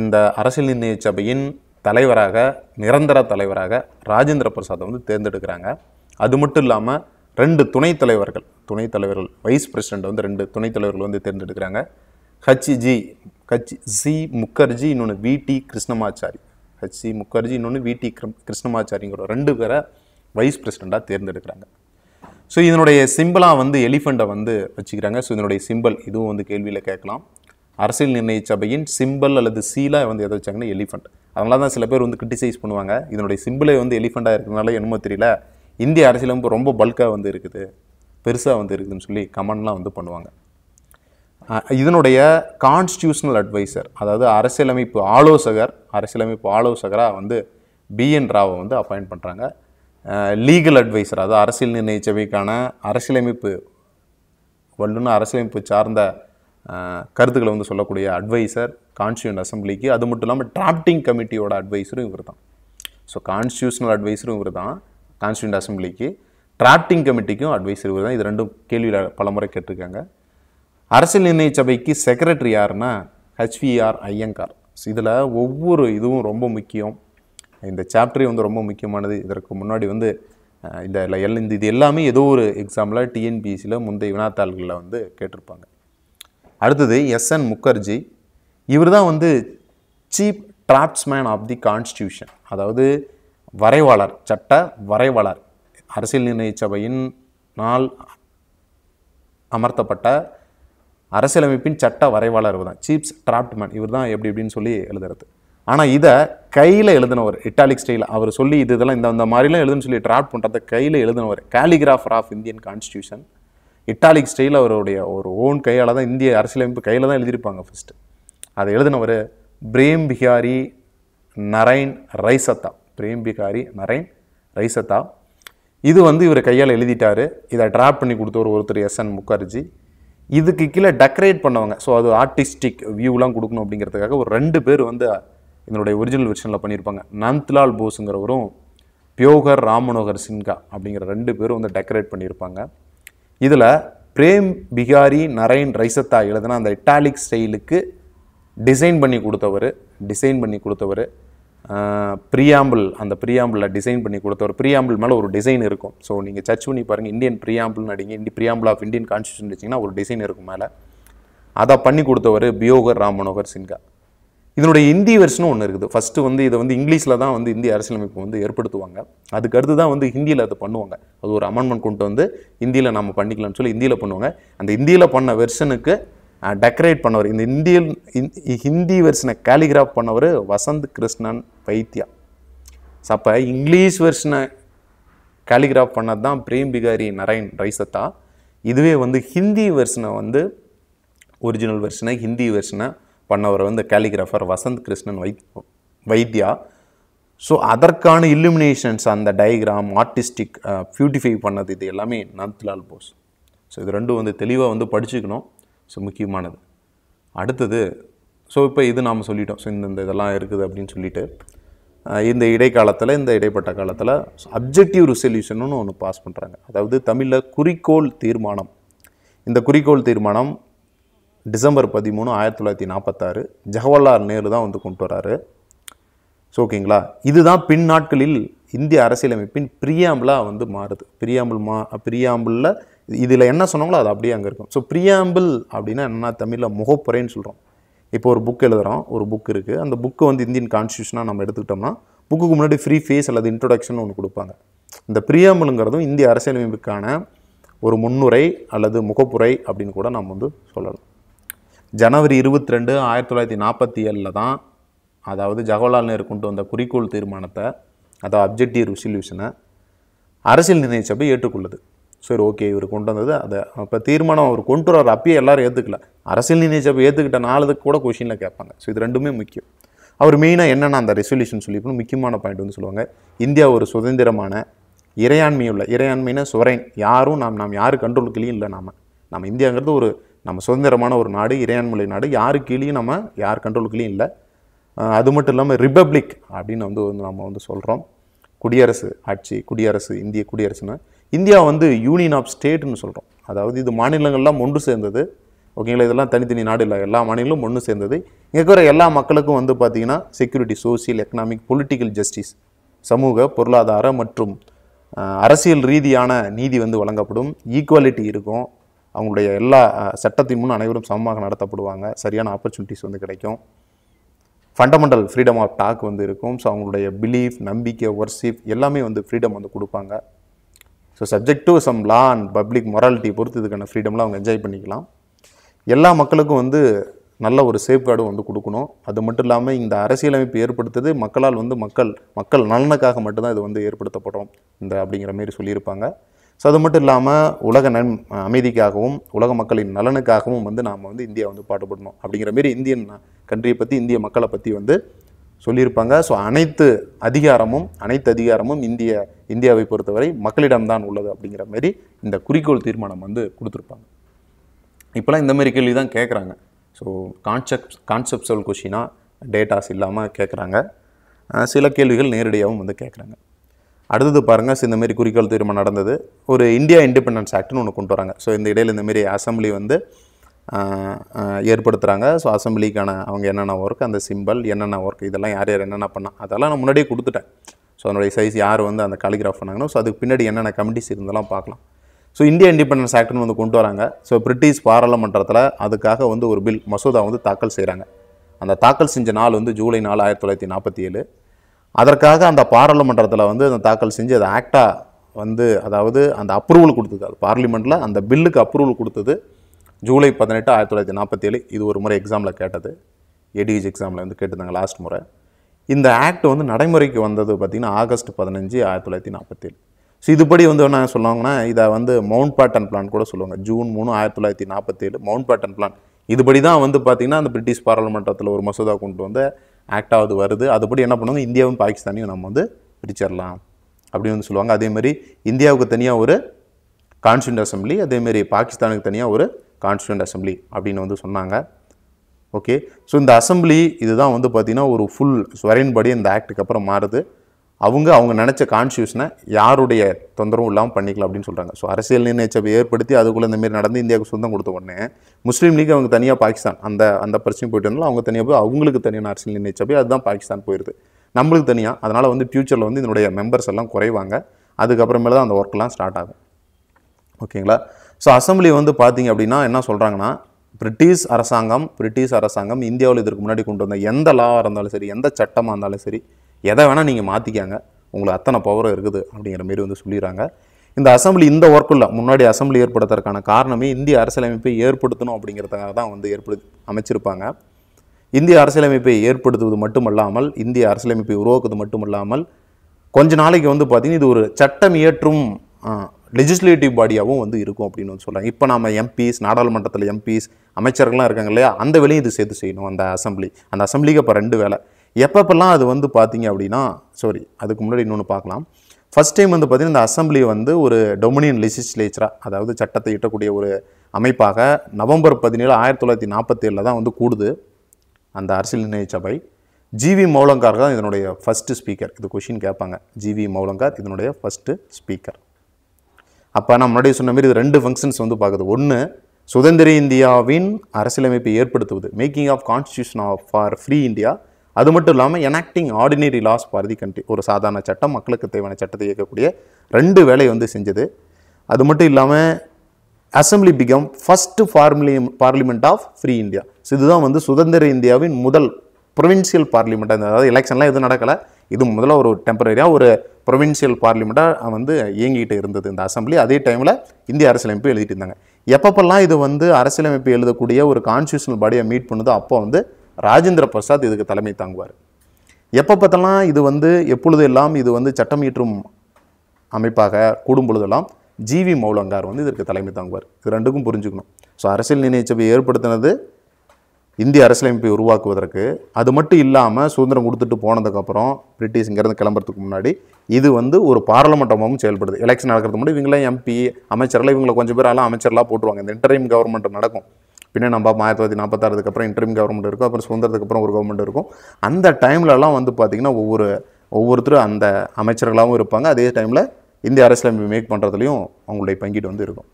இந்த அரசியல் நிர்ணய சபையின் தலைவராக நிரந்தர தலைவராக ராஜேந்திர பிரசாத் வந்து தேர்ந்தெடுக்கிறாங்க அது மட்டும் இல்லாமல் ரெண்டு துணைத் தலைவர்கள் துணைத் தலைவர்கள் வைஸ் பிரசிடெண்ட் வந்து ரெண்டு துணைத் தலைவர்கள் வந்து தேர்ந்தெடுக்கிறாங்க ஹச்ஜி ஹச் சி முக்கர்ஜி இன்னொன்று V T Krishnamachari H C Mukherjee இன்னொன்று வி டி கிருஷ்ணமாச்சாரிங்கிற ரெண்டு பேரை வைஸ் பிரசிடெண்ட்டாக தேர்ந்தெடுக்கிறாங்க ஸோ இதனுடைய சிம்பிளாக வந்து எலிஃபண்ட்டை வந்து வச்சுக்கிறாங்க ஸோ இதனுடைய சிம்பிள் இதுவும் வந்து கேள்வியில் கேட்கலாம் அரசியல் நிர்ணய சபையின் சிம்பிள் அல்லது சீலாக வந்து எதை வச்சாங்கன்னா எலிஃபண்ட் அதனால தான் சில பேர் வந்து கிரிட்டிசைஸ் பண்ணுவாங்க இதனுடைய சிம்பிளே வந்து எலிஃபெண்டாக இருக்கிறதுனால என்னமோ தெரியல இந்திய அரசியலமைப்பு ரொம்ப பல்காக வந்து இருக்குது பெருசாக வந்து இருக்குதுன்னு சொல்லி கமெண்ட்லாம் வந்து பண்ணுவாங்க இதனுடைய கான்ஸ்டியூஷனல் அட்வைசர் அதாவது அரசியலமைப்பு ஆலோசகர் அரசியலமைப்பு ஆலோசகராக வந்து பிஎன் ராவை வந்து அப்பாயிண்ட் பண்ணுறாங்க லீகல் அட்வைசர் அதாவது அரசியல் நிர்ணய சபைக்கான அரசியலமைப்பு வல்லுநர் அரசியலமைப்பு சார்ந்த கருத்துக்களை வந்து சொல்லக்கூடிய அட்வைசர் கான்ஸ்டியூன் அசம்பிளிக்கு அது மட்டும் இல்லாமல் டிராப்டிங் கமிட்டியோட அட்வைஸரும் இவர் தான் ஸோ கான்ஸ்டியூஷனல் அட்வைஸரும் இவர் தான் கான்ஸ்டியூண்ட் அசம்பிளிக்கு டிராப்டிங் கமிட்டிக்கும் அட்வைசர் இவர் தான் இது ரெண்டும் கேள்வியில் பலமுறை கேட்டிருக்காங்க அரசியல் நிர்ணய சபைக்கு செக்ரட்டரி யாருன்னா ஹெச்விஆர் ஐயங்கார் இதில் ஒவ்வொரு இதுவும் ரொம்ப முக்கியம் இந்த சாப்டரே வந்து ரொம்ப முக்கியமானது இதற்கு முன்னாடி வந்து இந்த எல் இந்த இது எல்லாமே ஏதோ ஒரு எக்ஸாமில் டிஎன்பிஎஸ்சியில் முந்தைய வினாத்தாள்களில் வந்து கேட்டிருப்பாங்க அடுத்தது எஸ்என் முகர்ஜி இவர் தான் வந்து chief draftsman of the constitution அதாவது வரைவாளர் சட்ட வரைவாளர் அரசியல் நிர்ணய சபையின் நாள் அமர்த்தப்பட்ட அரசியலமைப்பின் சட்ட வரைவாளர் இவர் தான் சீப்ஸ் டிராப்ட்மேன் இவர் தான் எப்படி அப்படின்னு சொல்லி எழுதுறது ஆனால் இதை கையில் எழுதினவர் இட்டாலிக் ஸ்டைல் அவர் சொல்லி இது இதெல்லாம் இந்த இந்த மாதிரிலாம் எழுதுன்னு சொல்லி டிராப்ட் பண்ணுறத கையில் எழுதினவர் calligrapher of Indian constitution italic style அவருடைய ஒரு ஓன் கையால் தான் இந்திய அரசியலமைப்பு கையில் தான் எழுதியிருப்பாங்க ஃபஸ்ட்டு அதை எழுதினவர் பிரேம் பிஹாரி நரைன் ரைசத்தா பிரேம் பிகாரி நரைன் ரைசத்தா இது வந்து இவர் கையால் எழுதிட்டார் இதை ட்ராப் பண்ணி கொடுத்தவர் ஒருத்தர் எஸ் என் முகர்ஜி இதுக்கு கீழே டெக்கரேட் பண்ணவங்க ஸோ அது ஆர்டிஸ்டிக் வியூலாம் கொடுக்கணும் அப்படிங்கிறதுக்காக ஒரு ரெண்டு பேர் வந்து இதனுடைய ஒரிஜினல் வெர்ஷனில் பண்ணியிருப்பாங்க நந்த்லால் போஸுங்கிறவரும் பியோகர் ராமனோகர் சின்கா அப்படிங்கிற ரெண்டு பேரும் வந்து டெக்கரேட் பண்ணியிருப்பாங்க இதில் பிரேம் பிகாரி நரேன் ரைசத்தா எழுதுனா அந்த இட்டாலிக் ஸ்டைலுக்கு டிசைன் பண்ணி கொடுத்தவர் டிசைன் பண்ணி கொடுத்தவர் ப்ரியாம்பிள் அந்த ப்ரியாம்பிளில் டிசைன் பண்ணி கொடுத்த ஒரு ப்ரியாம்பிள் மேலே ஒரு டிசைன் இருக்கும் ஸோ நீங்கள் சர்ச் பண்ணி பாருங்கள் இந்தியன் ப்ரியாம்பிள்னு அடிங்க இண்டி ப்ரியாம்பிள் ஆஃப் இந்தியன் கான்ஸ்டியூஷன் வச்சிங்கன்னா ஒரு டிசைன் இருக்கும் மேலே அதை பண்ணி கொடுத்தவர் பியோகர் ராம் மனோகர் சின்ஹா இதனுடைய இந்தி வெர்ஷனும் ஒன்று இருக்குது ஃபஸ்ட்டு வந்து இதை வந்து இங்கிலீஷில் தான் வந்து இந்திய அரசியலமைப்பு வந்து ஏற்படுத்துவாங்க அதுக்கு அடுத்து தான் வந்து ஹிந்தியில் அதை பண்ணுவாங்க அது ஒரு அமெண்ட்மெண்ட் கொண்டு வந்து இந்தியில் நம்ம பண்ணிக்கலாம்னு சொல்லி இந்தியில் பண்ணுவாங்க அந்த இந்தியில் பண்ண வெர்ஷனுக்கு டெக்கரேட் பண்ணவர் இந்த இந்தியன் ஹிந்தி வெர்ஷனை கேலிகிராஃப் பண்ணவர் வசந்த் கிருஷ்ணன் வைத்தியா ஸோ அப்போ இங்கிலீஷ் வெர்ஷனை கேலிகிராஃப் பண்ணது தான் பிரேம் பிகாரி நரேன் ரைசத்தா இதுவே வந்து ஹிந்தி வெர்ஷனை வந்து ஒரிஜினல் வெர்ஷனை ஹிந்தி வெர்ஷனை பண்ணவர் வந்து கேலிகிராஃபர் வசந்த் கிருஷ்ணன் வை வைத்தியா ஸோ அதற்கான இல்லுமினேஷன்ஸ் அந்த டயக்ராம் ஆர்டிஸ்டிக் பியூட்டிஃபை பண்ணது இது எல்லாமே நந்த்லால் போஸ் ஸோ இது ரெண்டும் வந்து தெளிவாக வந்து படிச்சுக்கணும் ஸோ முக்கியமானது அடுத்தது ஸோ இப்போ இது நாம் சொல்லிட்டோம் ஸோ இந்த இதெல்லாம் இருக்குது அப்படின்னு சொல்லிட்டு இந்த இடைக்காலத்தில் இந்த இடைப்பட்ட காலத்தில் அப்ஜெக்டிவ் ரெசல்யூஷனும் ஒன்று பாஸ் பண்ணுறாங்க அதாவது தமிழில் குறிக்கோள் தீர்மானம் இந்த குறிக்கோள் தீர்மானம் டிசம்பர் பதிமூணு ஆயிரத்தி தொள்ளாயிரத்தி நாற்பத்தாறு ஜவஹர்லால் நேரு தான் வந்து கொண்டு வராரு ஸோ ஓகேங்களா இதுதான் பின் நாட்களில் இந்திய அரசியலமைப்பின் பிரியாம்பிளாக வந்து மாறுது பிரியாம்பிள் மா பிரியாம்பிளில் இதில் என்ன சொன்னாங்களோ அது அப்படியே அங்கே இருக்கும் ஸோ ப்ரியாம்பிள் அப்படின்னா என்ன தமிழில் முகப்புரைன்னு சொல்கிறோம் இப்போ ஒரு புக் எழுதுகிறோம் ஒரு புக் இருக்குது அந்த புக்கு வந்து இந்தியன் கான்ஸ்டியூஷனாக நம்ம எடுத்துக்கிட்டோம்னா புக்குக்கு முன்னாடி ஃப்ரீ ஃபேஸ் அல்லது இன்ட்ரொடக்ஷன் ஒன்று கொடுப்பாங்க இந்த பிரியாம்பலுங்கிறதும் இந்திய அரசியலமைப்புக்கான ஒரு முன்னுரை அல்லது முகப்புரை அப்படின்னு கூட நம்ம வந்து சொல்லலாம் ஜனவரி இருபத்தி ரெண்டு ஆயிரத்தி தொள்ளாயிரத்தி நாற்பத்தி ஏழில் தான் அதாவது ஜவஹர்லால் நேரு கொண்டு வந்த குறிக்கோள் தீர்மானத்தை அதாவது அப்ஜெக்டிவ் ரிசல்யூஷனை அரசியல் நிர்ணய சபை ஏற்றுக்கொள்ளுது சரி ஓகே இவர் கொண்டு வந்தது அதை அப்போ தீர்மானம் அவர் கொண்டு வர்றார் அப்பயே எல்லாரும் ஏற்றுக்கல அரசியல் நிர்ணயிச்சு அப்போ ஏற்றுக்கிட்ட நாளுக்கு கூட கொஷினில் கேட்பாங்க ஸோ இது ரெண்டுமே முக்கியம் அவர் மெயினாக என்னென்ன அந்த ரெசல்யூஷன் சொல்லியிருக்கணும் முக்கியமான பாயிண்ட் வந்து சொல்லுவாங்க இந்தியா ஒரு சுதந்திரமான இறையாண்மையுள்ள இறையாண்மைனா சுரேன் யாரும் நாம் நாம் யார் கண்ட்ரோல் இல்லை நாம் நம்ம இந்தியாங்கிறது ஒரு நம்ம சுதந்திரமான ஒரு நாடு இறையாண்மொழி நாடு யாரு கீழேயும் நம்ம யார் கண்ட்ரோல் இல்லை அது மட்டும் இல்லாமல் ரிப்பப்ளிக் அப்படின்னு வந்து நம்ம வந்து சொல்கிறோம் குடியரசு ஆட்சி குடியரசு இந்திய குடியரசுன்னு இந்தியா வந்து யூனியன் ஆஃப் ஸ்டேட்னு சொல்கிறோம் அதாவது இது மாநிலங்கள்லாம் ஒன்று சேர்ந்தது ஓகேங்களா இதெல்லாம் தனித்தனி நாடு இல்லை எல்லா மாநிலங்களும் ஒன்று சேர்ந்தது இங்கே இருக்கிற எல்லா மக்களுக்கும் வந்து பார்த்திங்கன்னா security social economic political justice சமூக பொருளாதார மற்றும் அரசியல் ரீதியான நீதி வந்து வழங்கப்படும் ஈக்குவாலிட்டி இருக்கும் அவங்களுடைய எல்லா சட்டத்தின் முன் அனைவரும் சமமாக நடத்தப்படுவாங்க சரியான ஆப்பர்ச்சுனிட்டிஸ் வந்து கிடைக்கும் ஃபண்டமெண்டல் ஃப்ரீடம் ஆஃப் டாக் வந்து இருக்கும் ஸோ அவங்களுடைய பிலீஃப் நம்பிக்கை ஒர்ஷிப் எல்லாமே வந்து ஃப்ரீடம் வந்து கொடுப்பாங்க so subject to some law and public morality பொறுத்து இதுக்கான ஃப்ரீடம்லாம் அவங்க என்ஜாய் பண்ணிக்கலாம் எல்லா மக்களுக்கும் வந்து நல்ல ஒரு சேஃப்கார்டும் வந்து கொடுக்கணும் அது மட்டும் இல்லாமல் இந்த அரசியலமைப்பு ஏற்படுத்தது மக்களால் வந்து மக்கள் மக்கள் நலனுக்காக மட்டும்தான் இது வந்து ஏற்படுத்தப்படும் இந்த அப்படிங்கிற மாரி சொல்லியிருப்பாங்க ஸோ அது மட்டும் இல்லாமல் உலக நன் அமைதிக்காகவும் உலக மக்களின் நலனுக்காகவும் வந்து நாம் வந்து இந்தியா வந்து பாடுபடணும் அப்படிங்கிற மாரி இந்தியன் கண்ட்ரியை பற்றி இந்திய மக்களை பற்றி வந்து சொல்லியிருப்பாங்க ஸோ அனைத்து அதிகாரமும் அனைத்து அதிகாரமும் இந்திய இந்தியாவை பொறுத்தவரை மக்களிடம்தான் உள்ளது அப்படிங்கிற மாதிரி இந்த குறிக்கோள் தீர்மானம் வந்து கொடுத்துருப்பாங்க இப்போலாம் இந்தமாரி கேள்வி தான் கேட்குறாங்க ஸோ கான்செப்ட் கான்செப்ட்ஸுவல் கொஷினாக டேட்டாஸ் இல்லாமல் கேட்குறாங்க சில கேள்விகள் நேரடியாகவும் வந்து கேட்குறாங்க அடுத்தது பாருங்கள் ஸோ இந்தமாரி குறிக்கோள் தீர்மானம் நடந்தது ஒரு இந்தியா இண்டிபெண்டன்ஸ் ஆக்ட்னு ஒன்று கொண்டு வராங்க ஸோ இந்த இடையில் இந்தமாரி அசம்பிளி வந்து ஏற்படுத்துகிறாங்க ஸோ அசம்பிளிக்கான அவங்க என்னென்ன ஒர்க் அந்த சிம்பிள் என்னென்ன ஒர்க் இதெல்லாம் யார் யார் என்னென்ன பண்ணால் அதெல்லாம் நான் முன்னாடியே கொடுத்துட்டேன் ஸோ அதனுடைய சைஸ் யார் வந்து அந்த காலிகிராஃப் பண்ணாங்கன்னா ஸோ அதுக்கு பின்னாடி என்னென்ன கமிட்டிஸ் இருந்தெல்லாம் பார்க்கலாம் ஸோ இந்தியா இண்டிபெண்டன்ஸ் ஆக்ட்னு வந்து கொண்டு வராங்க ஸோ பிரிட்டிஷ் பாராளுமன்றத்தில் அதுக்காக வந்து ஒரு பில் மசோதா வந்து தாக்கல் செய்கிறாங்க அந்த தாக்கல் செஞ்ச நாள் வந்து ஜூலை நாலு ஆயிரத்தி தொள்ளாயிரத்தி நாற்பத்தி ஏழு அதற்காக அந்த பாராளுமன்றத்தில் வந்து அந்த தாக்கல் செஞ்சு அதை ஆக்டாக வந்து அதாவது அந்த அப்ரூவல் கொடுத்தது அது பார்லிமெண்ட்டில் அந்த பில்லுக்கு அப்ரூவல் கொடுத்தது ஜூலை பதினெட்டு ஆயிரத்தி தொள்ளாயிரத்தி நாற்பத்தி ஏழு இது ஒரு முறை எக்ஸாமில் கேட்டது எடிஜ் எக்ஸாமில் வந்து கேட்டிருந்தாங்க லாஸ்ட் முறை இந்த ஆக்ட் வந்து நடைமுறைக்கு வந்தது பார்த்திங்கன்னா ஆகஸ்ட் பதினஞ்சு ஆயிரத்தி தொள்ளாயிரத்தி நாற்பத்தி ஏழு ஸோ இதுபடி வந்து என்ன சொல்லுவாங்கன்னா இதை வந்து மவுண்ட் பேட்டன் பிளான் கூட சொல்லுவாங்க ஜூன் மூணு ஆயிரத்தி தொள்ளாயிரத்தி நாற்பத்தி ஏழு மவுண்ட் பேட்டன் பிளான் இதுபடி தான் வந்து பார்த்திங்கன்னா அந்த பிரிட்டிஷ் பாராளுமன்றத்தில் ஒரு மசோதா கொண்டு வந்து ஆக்டாவது வருது அதுபடி என்ன பண்ணுவாங்க இந்தியாவும் பாகிஸ்தானையும் நம்ம வந்து பிரிச்சிடலாம் அப்படின்னு வந்து சொல்லுவாங்க அதேமாதிரி இந்தியாவுக்கு தனியாக ஒரு கான்ஸ்டியூண்ட் அசம்பிளி அதேமாரி பாகிஸ்தானுக்கு தனியாக ஒரு கான்ஸ்டியூண்ட் அசம்பிளி அப்படின்னு வந்து சொன்னாங்க ஓகே ஸோ இந்த அசம்பிளி இதுதான் வந்து பார்த்திங்கன்னா ஒரு ஃபுல் சொரைன் படி இந்த ஆக்டுக்கு அப்புறம் மாறுது அவங்க அவங்க நினச்ச கான்ஸ்டியூஷனை யாருடைய தொந்தரவும் இல்லாமல் பண்ணிக்கலாம் அப்படின்னு சொல்கிறாங்க ஸோ அரசியல் நிர்ணயிச்சபை ஏற்படுத்தி அதுக்குள்ளே இந்தமாரி நடந்து இந்தியாவுக்கு சொந்தம் கொடுத்த உடனே முஸ்லீம் லீக் அவங்க தனியாக பாகிஸ்தான் அந்த அந்த பிரச்சனை போயிட்டு அவங்க தனியாக போய் அவங்களுக்கு தனியான அரசியல் நிர்ணயிச்சபை அதுதான் பாகிஸ்தான் போயிருது நம்மளுக்கு தனியாக அதனால் வந்து ஃப்யூச்சரில் வந்து இதனுடைய மெம்பர்ஸ் எல்லாம் குறைவாங்க அதுக்கப்புறமேல தான் அந்த ஒர்க்கெலாம் ஸ்டார்ட் ஆகும் ஓகேங்களா ஸோ அசம்பிளி வந்து பார்த்தீங்க அப்படின்னா என்ன சொல்கிறாங்கன்னா பிரிட்டிஷ் அரசாங்கம் பிரிட்டிஷ் அரசாங்கம் இந்தியாவில் இதற்கு முன்னாடி கொண்டு வந்த எந்த லாவாக இருந்தாலும் சரி எந்த சட்டமாக இருந்தாலும் சரி எதை வேணால் நீங்கள் மாற்றிக்காங்க உங்களுக்கு அத்தனை பவரும் இருக்குது அப்படிங்கிற மாரி வந்து சொல்லிடுறாங்க இந்த அசம்பிளி இந்த ஒர்க்குள்ள முன்னாடி அசம்பிளி ஏற்படுத்துறதுக்கான காரணமே இந்திய அரசியலமைப்பை ஏற்படுத்தணும் அப்படிங்கிறதுக்காக தான் வந்து ஏற்படு அமைச்சிருப்பாங்க இந்திய அரசியலமைப்பை ஏற்படுத்துவது மட்டுமல்லாமல் இந்திய அரசியலமைப்பை உருவாக்குவது மட்டுமல்லாமல் கொஞ்ச நாளைக்கு வந்து பார்த்திங்கன்னா இது ஒரு சட்டம் இயற்றும் லெஜிஸ்லேட்டிவ் பாடியாகவும் வந்து இருக்கும் அப்படின்னு வந்து சொல்கிறாங்க இப்போ நம்ம எம்பிஸ் நாடாளுமன்றத்தில் எம்பிஸ் அமைச்சர்கள்லாம் இருக்காங்க இல்லையா அந்த வேலையும் இது சேர்த்து செய்யணும் அந்த அசம்பிளி அந்த அசம்பிளிக்கு அப்போ ரெண்டு வேலை எப்பப்பெல்லாம் அது வந்து பார்த்தீங்க அப்படின்னா சாரி அதுக்கு முன்னாடி இன்னொன்று பார்க்கலாம் ஃபஸ்ட் டைம் வந்து பார்த்திங்கன்னா இந்த அசம்பிளி வந்து ஒரு டொமினியன் லெஜிஸ்லேச்சராக அதாவது சட்டத்தை ஈட்டக்கூடிய ஒரு அமைப்பாக நவம்பர் பதினேழு ஆயிரத்தி தொள்ளாயிரத்தி நாற்பத்தேழில் தான் வந்து கூடுது அந்த அரசியல் நிர்ணய சபை ஜிவி மௌலங்கார் தான் இதனுடைய ஃபஸ்ட்டு ஸ்பீக்கர் இது கொஷின் கேட்பாங்க ஜிவி மௌலங்கார் இதனுடைய ஃபஸ்ட்டு ஸ்பீக்கர் அப்போ நான் முன்னாடி சொன்ன மாதிரி இது ரெண்டு ஃபங்க்ஷன்ஸ் வந்து பார்க்குது ஒன்று சுதந்திர இந்தியாவின் அரசியலமைப்பை ஏற்படுத்துவது making of constitution of for free India அது மட்டும் இல்லாமல் enacting ordinary laws for the country ஒரு சாதாரண சட்டம் மக்களுக்கு தேவையான சட்டத்தை இயக்கக்கூடிய ரெண்டு வேலையை வந்து செஞ்சது அது மட்டும் இல்லாமல் assembly become first formally parliament of free India so இதுதான் வந்து சுதந்திர இந்தியாவின் முதல் ப்ரொவின்சியல் பார்லிமெண்ட் அதாவது எலெக்ஷன்லாம் எதுவும் நடக்கலை இது முதல்ல ஒரு டெம்பரரியாக ஒரு ப்ரொவின்சியல் பார்லிமெண்ட்டாக வந்து இயங்கிட்டு இருந்தது இந்த அசம்பிளி அதே டைமில் இந்திய அரசியலமைப்பு எழுதிட்டு இருந்தாங்க எப்பப்பெல்லாம் இது வந்து அரசியலமைப்பு எழுதக்கூடிய ஒரு கான்ஸ்டியூஷனல் பாடியை மீட் பண்ணுதோ அப்போ வந்து ராஜேந்திர பிரசாத் இதுக்கு தலைமை தாங்குவார் எப்போ பார்த்தலாம் இது வந்து எப்பொழுதெல்லாம் இது வந்து சட்டம் இயற்றும் அமைப்பாக கூடும் பொழுதெல்லாம் ஜிவி மௌலங்கார் வந்து இதற்கு தலைமை தாங்குவார் இது ரெண்டுக்கும் புரிஞ்சுக்கணும் ஸோ அரசியல் நிர்ணய சபை ஏற்படுத்தினது இந்திய அரசியலமைப்பை உருவாக்குவதற்கு அது மட்டும் இல்லாமல் சுதந்திரம் கொடுத்துட்டு போனதுக்கப்புறம் பிரிட்டிஷ் இங்கேருந்து கிளம்புறதுக்கு முன்னாடி இது வந்து ஒரு பாராளுமன்றமாகவும் செயல்படுது எலெக்ஷன் நடக்கிறது முன்னாடி இவங்களாம் எம்பி அமைச்சரில் இவங்களை கொஞ்சம் பேர் எல்லாம் அமைச்சர்லாம் போட்டுருவாங்க இந்த இன்டர்விம் கவர்மெண்ட் நடக்கும் பின்னே நம்ம ஆயிரத்தி தொள்ளாயிரத்தி நாற்பத்தாறுக்கு அப்புறம் இன்டர்விம் கவர்மெண்ட் இருக்கும் அப்புறம் சுதந்திரத்துக்கு அப்புறம் ஒரு கவர்மெண்ட் இருக்கும் அந்த டைம்லலாம் வந்து பார்த்திங்கன்னா ஒவ்வொரு ஒவ்வொருத்தரும் அந்த அமைச்சர்களாகவும் இருப்பாங்க அதே டைமில் இந்திய அரசியலமைப்பு மேக் பண்ணுறதுலையும் அவங்களுடைய பங்கீடு வந்து இருக்கும்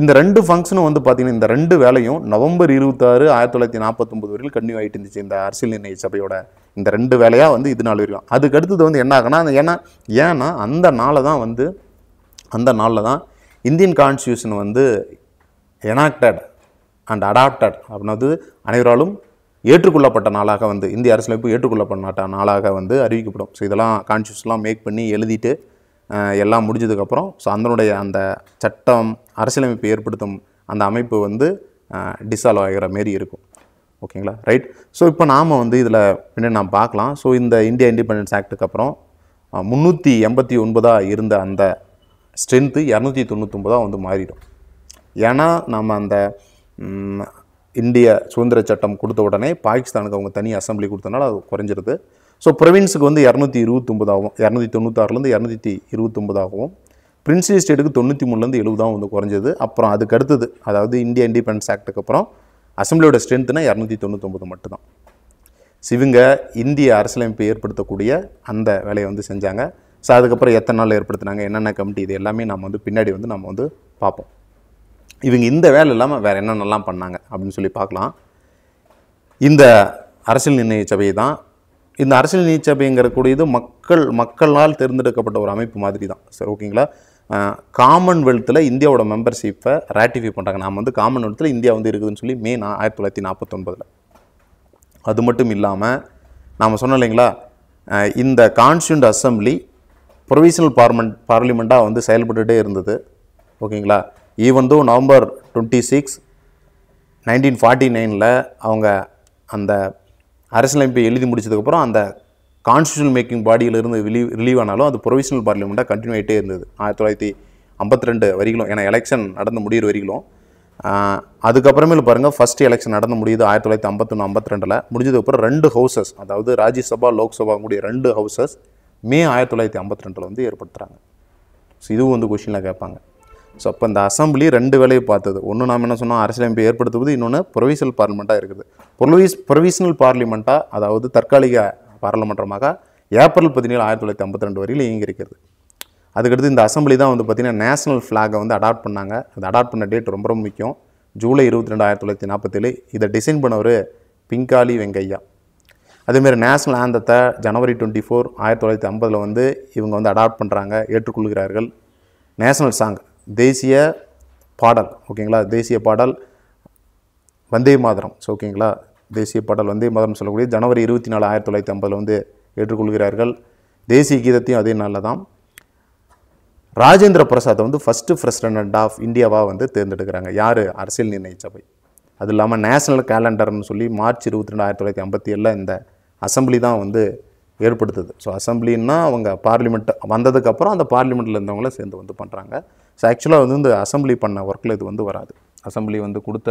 இந்த ரெண்டு ஃபங்க்ஷனும் வந்து பார்த்திங்கன்னா இந்த ரெண்டு வேலையும் நவம்பர் இருபத்தாறு ஆயிரத்தி தொள்ளாயிரத்தி நாற்பத்தொம்பது வரையில் கன்னியூ ஆகிட்டு இருந்துச்சு இந்த அரசியல் நிர்ணய சபையோட இந்த ரெண்டு வேலையாக வந்து இது நாள் வரைக்கும் அதுக்கு அடுத்தது வந்து என்ன ஆகுனா ஏன்னா ஏன்னா அந்த நாளில் தான் வந்து அந்த நாளில் தான் இந்தியன் கான்ஸ்டியூஷன் வந்து எனாக்டட் அண்ட் அடாப்டட் அப்படின்னது அனைவராலும் ஏற்றுக்கொள்ளப்பட்ட நாளாக வந்து இந்திய அரசியலமைப்பு ஏற்றுக்கொள்ளப்பட்ட நாளாக வந்து அறிவிக்கப்படும் ஸோ இதெல்லாம் கான்ஸ்டியூஷன்லாம் மேக் பண்ணி எழுதிட்டு எல்லாம் முடிஞ்சதுக்கப்புறம் ஸோ அதனுடைய அந்த சட்டம் அரசியலமைப்பு ஏற்படுத்தும் அந்த அமைப்பு வந்து டிசால்வ் ஆகிற மாரி இருக்கும் ஓகேங்களா ரைட் ஸோ இப்போ நாம் வந்து இதில் பின்னாடி நாம் பார்க்கலாம் ஸோ இந்த இந்தியா இண்டிபெண்டன்ஸ் ஆக்டுக்கு அப்புறம் முந்நூற்றி எண்பத்தி ஒன்பதாக இருந்த அந்த ஸ்ட்ரென்த்து இரநூத்தி தொண்ணூத்தொம்பதாக வந்து மாறிடும் ஏன்னா நம்ம அந்த இந்திய சுதந்திர சட்டம் கொடுத்த உடனே பாகிஸ்தானுக்கு அவங்க தனி அசம்பிளி கொடுத்தனால அது குறைஞ்சிருது ஸோ ப்ரொவின்ஸுக்கு வந்து இரநூத்தி இருபத்தொம்பதாகவும் இரநூத்தி தொண்ணூத்தாறுலேருந்து இரநூத்தி இருபத்தொம்பதாகவும் பிரின்ஸ்லி ஸ்டேட்டுக்கு தொண்ணூற்றி மூணுலேருந்து எழுபதாகவும் வந்து குறைஞ்சது அப்புறம் அதுக்கு அடுத்தது அதாவது இந்தியா இண்டிபெண்டன்ஸ் ஆக்டுக்கு அப்புறம் அசம்பிளியோட ஸ்ட்ரென்த்துனா இரநூத்தி தொண்ணூத்தொம்பது மட்டும்தான் சிவங்க இந்திய அரசியலமைப்பை ஏற்படுத்தக்கூடிய அந்த வேலையை வந்து செஞ்சாங்க ஸோ அதுக்கப்புறம் எத்தனை நாள் ஏற்படுத்தினாங்க என்னென்ன கமிட்டி இது எல்லாமே நம்ம வந்து பின்னாடி வந்து நம்ம வந்து பார்ப்போம் இவங்க இந்த வேலை இல்லாமல் வேறு என்னென்னலாம் பண்ணாங்க அப்படின்னு சொல்லி பார்க்கலாம் இந்த அரசியல் நிர்ணய சபையை தான் இந்த அரசியல் நீச்சி கூடியது மக்கள் மக்களால் தேர்ந்தெடுக்கப்பட்ட ஒரு அமைப்பு மாதிரி தான் சரி ஓகேங்களா காமன்வெல்த்தில் இந்தியாவோட மெம்பர்ஷிப்பை ரேட்டிஃபை பண்ணுறாங்க நாம் வந்து காமன்வெல்த்தில் இந்தியா வந்து இருக்குதுன்னு சொல்லி மே நான் ஆயிரத்தி தொள்ளாயிரத்தி நாற்பத்தொன்பதில் அது மட்டும் இல்லாமல் நாம் சொன்னோம் இல்லைங்களா இந்த கான்ஸ்டியூண்ட் அசம்பிளி ப்ரொவிஷனல் பார்மெண்ட் பார்லிமெண்ட்டாக வந்து செயல்பட்டுகிட்டே இருந்தது ஓகேங்களா even though November twenty six nineteen forty நைனில் அவங்க அந்த அரசியலமைப்பை எழுதி முடித்ததுக்கப்புறம் அந்த கான்ஸ்டியூஷன் மேக்கிங் பாடியிலிருந்து ரிலீவ் ரிலீவ் ஆனாலும் அது ப்ரொவிஷனல் பார்லிமெண்ட்டாக கண்டினியூ ஆகிட்டே இருந்தது ஆயிரத்தி தொள்ளாயிரத்தி ஐம்பத்தி ரெண்டு வரிகளும் ஏன்னா எலெக்ஷன் நடந்து முடிகிற வரைக்கும் அதுக்கப்புறமே பாருங்கள் ஃபஸ்ட் எலெக்ஷன் நடந்து முடியுது ஆயிரத்தி தொள்ளாயிரத்தி ஐம்பத்தொன்று ஐம்பத்தி ரெண்டில் முடிஞ்சதுக்கப்புறம் ரெண்டு ஹவுசஸ் அதாவது ராஜ்யசபா லோக்சபா கூடிய ரெண்டு ஹவுசஸ் மே ஆயிரத்தி தொள்ளாயிரத்தி ஐம்பத்தி ரெண்டில் வந்து ஏற்படுத்துகிறாங்க ஸோ இதுவும் வந்து கொஷினில் கேட்பாங்க ஸோ அப்போ இந்த அசம்பிளி ரெண்டு வேலையை பார்த்தது ஒன்று நாம் என்ன சொன்னோம் அரசியலமைப்பை ஏற்படுத்துவது இன்னொன்று ப்ரொவிஷனல் பார்லிமெண்ட்டாக இருக்குது ப்ரொவிஸ் ப்ரொவிஷனல் பார்லிமெண்ட்டாக அதாவது தற்காலிக பாராளுமன்றமாக ஏப்ரல் பதினேழு ஆயிரத்தி தொள்ளாயிரத்தி ஐம்பத்தி ரெண்டு வரையில் இயங்கியிருக்கிறது அதுக்கடுத்து இந்த அசம்பிளி தான் வந்து பார்த்திங்கன்னா நேஷனல் ஃப்ளாகை வந்து அடாப்ட் பண்ணாங்க அது அடாப்ட் பண்ண டேட் ரொம்ப ரொம்ப முக்கியம் ஜூலை இருபத்தி ரெண்டு ஆயிரத்தி தொள்ளாயிரத்தி நாற்பத்தேழு இதை டிசைன் பண்ணவர் பிங்காலி வெங்கையா அதேமாரி நேஷனல் ஆந்தத்தை ஜனவரி டுவெண்ட்டி ஃபோர் ஆயிரத்தி தொள்ளாயிரத்தி ஐம்பதில் வந்து இவங்க வந்து அடாப்ட் பண்ணுறாங்க ஏற்றுக்கொள்கிறார்கள் நேஷனல் சாங் தேசிய பாடல் ஓகேங்களா தேசிய பாடல் வந்தே மாதரம் ஸோ ஓகேங்களா தேசிய பாடல் வந்தே மாதரம் சொல்லக்கூடிய ஜனவரி இருபத்தி நாலு ஆயிரத்தி தொள்ளாயிரத்தி ஐம்பதில் வந்து ஏற்றுக்கொள்கிறார்கள் தேசிய கீதத்தையும் அதே நாளில் தான் ராஜேந்திர பிரசாத்தை வந்து ஃபஸ்ட்டு பிரசிடென்ட் ஆஃப் இந்தியாவாக வந்து தேர்ந்தெடுக்கிறாங்க யார் அரசியல் நிர்ணய சபை அது இல்லாமல் நேஷனல் கேலண்டர்னு சொல்லி மார்ச் இருபத்தி ரெண்டு ஆயிரத்தி தொள்ளாயிரத்தி ஐம்பத்தி ஏழில் இந்த அசம்பிளி தான் வந்து ஏற்படுத்துது ஸோ அசம்பிளின்னா அவங்க பார்லிமெண்ட் வந்ததுக்கப்புறம் அந்த பார்லிமெண்ட்டில் இருந்தவங்கள சேர்ந்து வந்து பண்ணுறாங்க ஸோ ஆக்சுவலாக வந்து இந்த அசம்பிளி பண்ண ஒர்க்கில் இது வந்து வராது அசம்பிளி வந்து கொடுத்த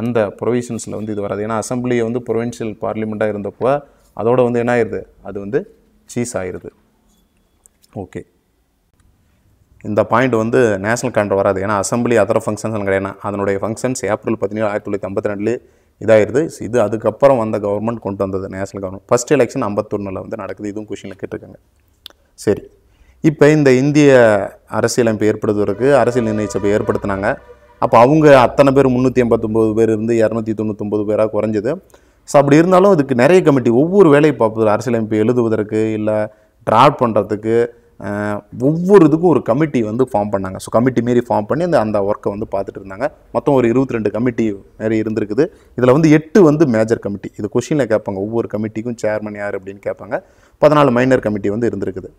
அந்த ப்ரொவிஷன்ஸில் வந்து இது வராது ஏன்னா அசம்பிளியை வந்து ப்ரொவின்ஷியல் பார்லிமெண்ட்டாக இருந்தப்போ அதோட வந்து என்ன ஆயிடுது அது வந்து சீஸ் ஆயிடுது ஓகே இந்த பாயிண்ட் வந்து நேஷனல் கண்ட்ரோ வராது ஏன்னா அசம்பிளி அதர் ஃபங்க்ஷன்ஸ் கிடையாது அதனுடைய ஃபங்க்ஷன்ஸ் ஏப்ரல் பதினேழு ஆயிரத்தி தொள்ளாயிரத்தி ஐம்பத்தி ரெண்டுலேயே இதாகிடுது இது அதுக்கப்புறம் வந்த கவர்மெண்ட் கொண்டு வந்தது நேஷனல் கவர்மெண்ட் ஃபஸ்ட் எலெக்ஷன் ஐம்பத்தொன்னில் வந்து நடக்குது இதுவும் கொஷினில் கேட்டிருக்காங்க சரி இப்போ இந்த இந்திய அரசியலமைப்பு ஏற்படுத்துவதற்கு அரசியல் நிர்ணய சபை ஏற்படுத்தினாங்க அப்போ அவங்க அத்தனை பேர் முந்நூற்றி எண்பத்தொம்போது பேர் இருந்து இரநூத்தி தொண்ணூத்தொம்பது பேராக குறைஞ்சது ஸோ அப்படி இருந்தாலும் அதுக்கு நிறைய கமிட்டி ஒவ்வொரு வேலையை பார்ப்பது அரசியலமைப்பு எழுதுவதற்கு இல்லை ட்ராப் பண்ணுறதுக்கு ஒவ்வொரு இதுக்கும் ஒரு கமிட்டி வந்து ஃபார்ம் பண்ணாங்க ஸோ கமிட்டி மாரி ஃபார்ம் பண்ணி அந்த அந்த ஒர்க்கை வந்து பார்த்துட்டு இருந்தாங்க மொத்தம் ஒரு இருபத்தி ரெண்டு கமிட்டி மாரி இருந்திருக்குது இதில் வந்து எட்டு வந்து மேஜர் கமிட்டி இது கொஷினில் கேட்பாங்க ஒவ்வொரு கமிட்டிக்கும் சேர்மன் யார் அப்படின்னு கேட்பாங்க பதினாலு மைனர் கமிட்டி வந்து இருந்திருக்குது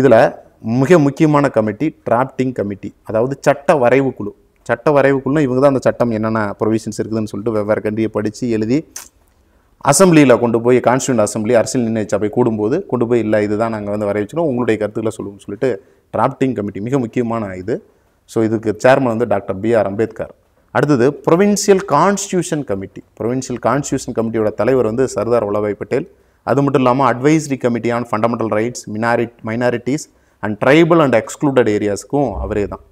இதில் மிக முக்கியமான கமிட்டி டிராப்டிங் கமிட்டி அதாவது சட்ட வரைவு குழு சட்ட வரைவுக்குள்ளே இவங்க தான் அந்த சட்டம் என்னென்ன ப்ரொவிஷன்ஸ் இருக்குதுன்னு சொல்லிட்டு வெவ்வேறு கண்டியை படித்து எழுதி அசம்பிளியில் கொண்டு போய் கான்ஸ்டியூண்ட் அசம்பிளி அரசியல் நிர்ணய சபை கூடும்போது கொண்டு போய் இல்லை இதுதான் நாங்கள் வந்து வரவேச்சுக்கணும் உங்களுடைய கருத்துக்களை சொல்லுவோம்னு சொல்லிட்டு டிராப்டிங் கமிட்டி மிக முக்கியமான இது ஸோ இதுக்கு சேர்மன் வந்து டாக்டர் பி ஆர் அம்பேத்கர் அடுத்தது provincial constitution committee provincial constitution கமிட்டியோட தலைவர் வந்து சர்தார் வல்லபாய் பட்டேல் அது மட்டும் இல்லாமல் advisory committee on fundamental rights மினாரி minorities and tribal and excluded ஏரியாஸுக்கும் அவரே தான்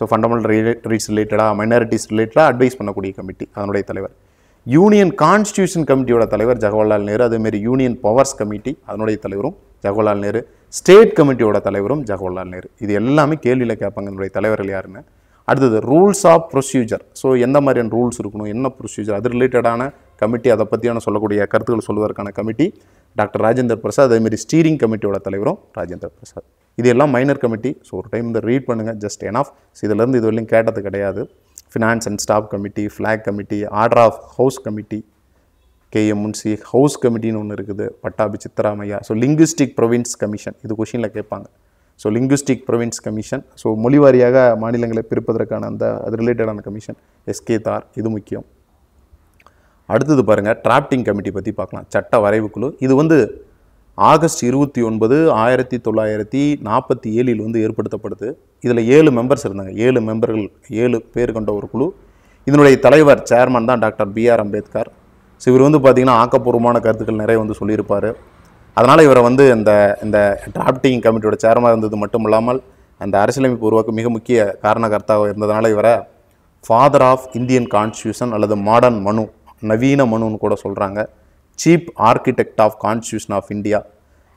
ஸோ ஃபண்டமெண்டல் ரைட்ஸ் ரிலேட்டடாக மைனாரிட்டிஸ் ரிலேட்டடாக அட்வைஸ் பண்ணக்கூடிய கமிட்டி அதனுடைய தலைவர் யூனியன் கான்ஸ்டியூஷன் கமிட்டியோட தலைவர் ஜவஹர்லால் நேரு அதேமாரி யூனியன் பவர்ஸ் கமிட்டி அதனுடைய தலைவரும் ஜவஹர்லால் நேரு ஸ்டேட் கமிட்டியோட தலைவரும் ஜவஹர்லால் நேரு இது எல்லாமே கேள்வியில் கேட்பாங்க என்னுடைய தலைவர்கள் யாருன்னு அடுத்தது ரூல்ஸ் ஆஃப் ப்ரொசீஜர் ஸோ எந்த மாதிரியான ரூல்ஸ் இருக்கணும் என்ன ப்ரொசீஜர் அது ரிலேட்டடான கமிட்டி அதை பற்றியான சொல்லக்கூடிய கருத்துக்கள் சொல்வதற்கான கமிட்டி டாக்டர் ராஜேந்தர் பிரசாத் அதேமாரி ஸ்டீரிங் கமிட்டியோட தலைவரும் ராஜேந்தர் பிரசாத் இது எல்லாம் மைனர் கமிட்டி ஸோ ஒரு டைம் இந்த ரீட் பண்ணுங்கள் ஜஸ்ட் என் ஆஃப் இதிலேருந்து இது வரையும் கேட்டது கிடையாது finance and staff committee flag committee order of house committee K M Munshi house கமிட்டின்னு ஒன்று இருக்குது Pattabhi Sitaramayya so linguistic province commission இது கொஷினில் கேட்பாங்க so linguistic province commission so மொழி வாரியாக மாநிலங்களை பிரிப்பதற்கான அந்த அது ரிலேட்டடான கமிஷன் எஸ்கே தார் இது முக்கியம் அடுத்தது பாருங்கள் டிராப்டிங் கமிட்டி பற்றி பார்க்கலாம் சட்ட வரைவுக்குழு இது வந்து ஆகஸ்ட் இருபத்தி ஒன்பது ஆயிரத்தி தொள்ளாயிரத்தி நாற்பத்தி ஏழில் வந்து ஏற்படுத்தப்படுது இதில் ஏழு மெம்பர்ஸ் இருந்தாங்க ஏழு மெம்பர்கள் ஏழு பேர் கொண்ட ஒரு குழு இதனுடைய தலைவர் சேர்மன் தான் doctor B R Ambedkar so இவர் வந்து பார்த்திங்கன்னா ஆக்கப்பூர்வமான கருத்துக்கள் நிறைய வந்து சொல்லியிருப்பார் அதனால் இவரை வந்து இந்த இந்த டிராப்டிங் கமிட்டியோட சேர்மனாக இருந்தது மட்டும் இல்லாமல் அந்த அரசியலமைப்பு உருவாக்க மிக முக்கிய காரணகர்த்தாக இருந்ததுனால இவரை ஃபாதர் ஆஃப் இந்தியன் கான்ஸ்டியூஷன் அல்லது மாடர்ன் மனு நவீன மனுன்னு கூட சொல்கிறாங்க chief architect of constitution of India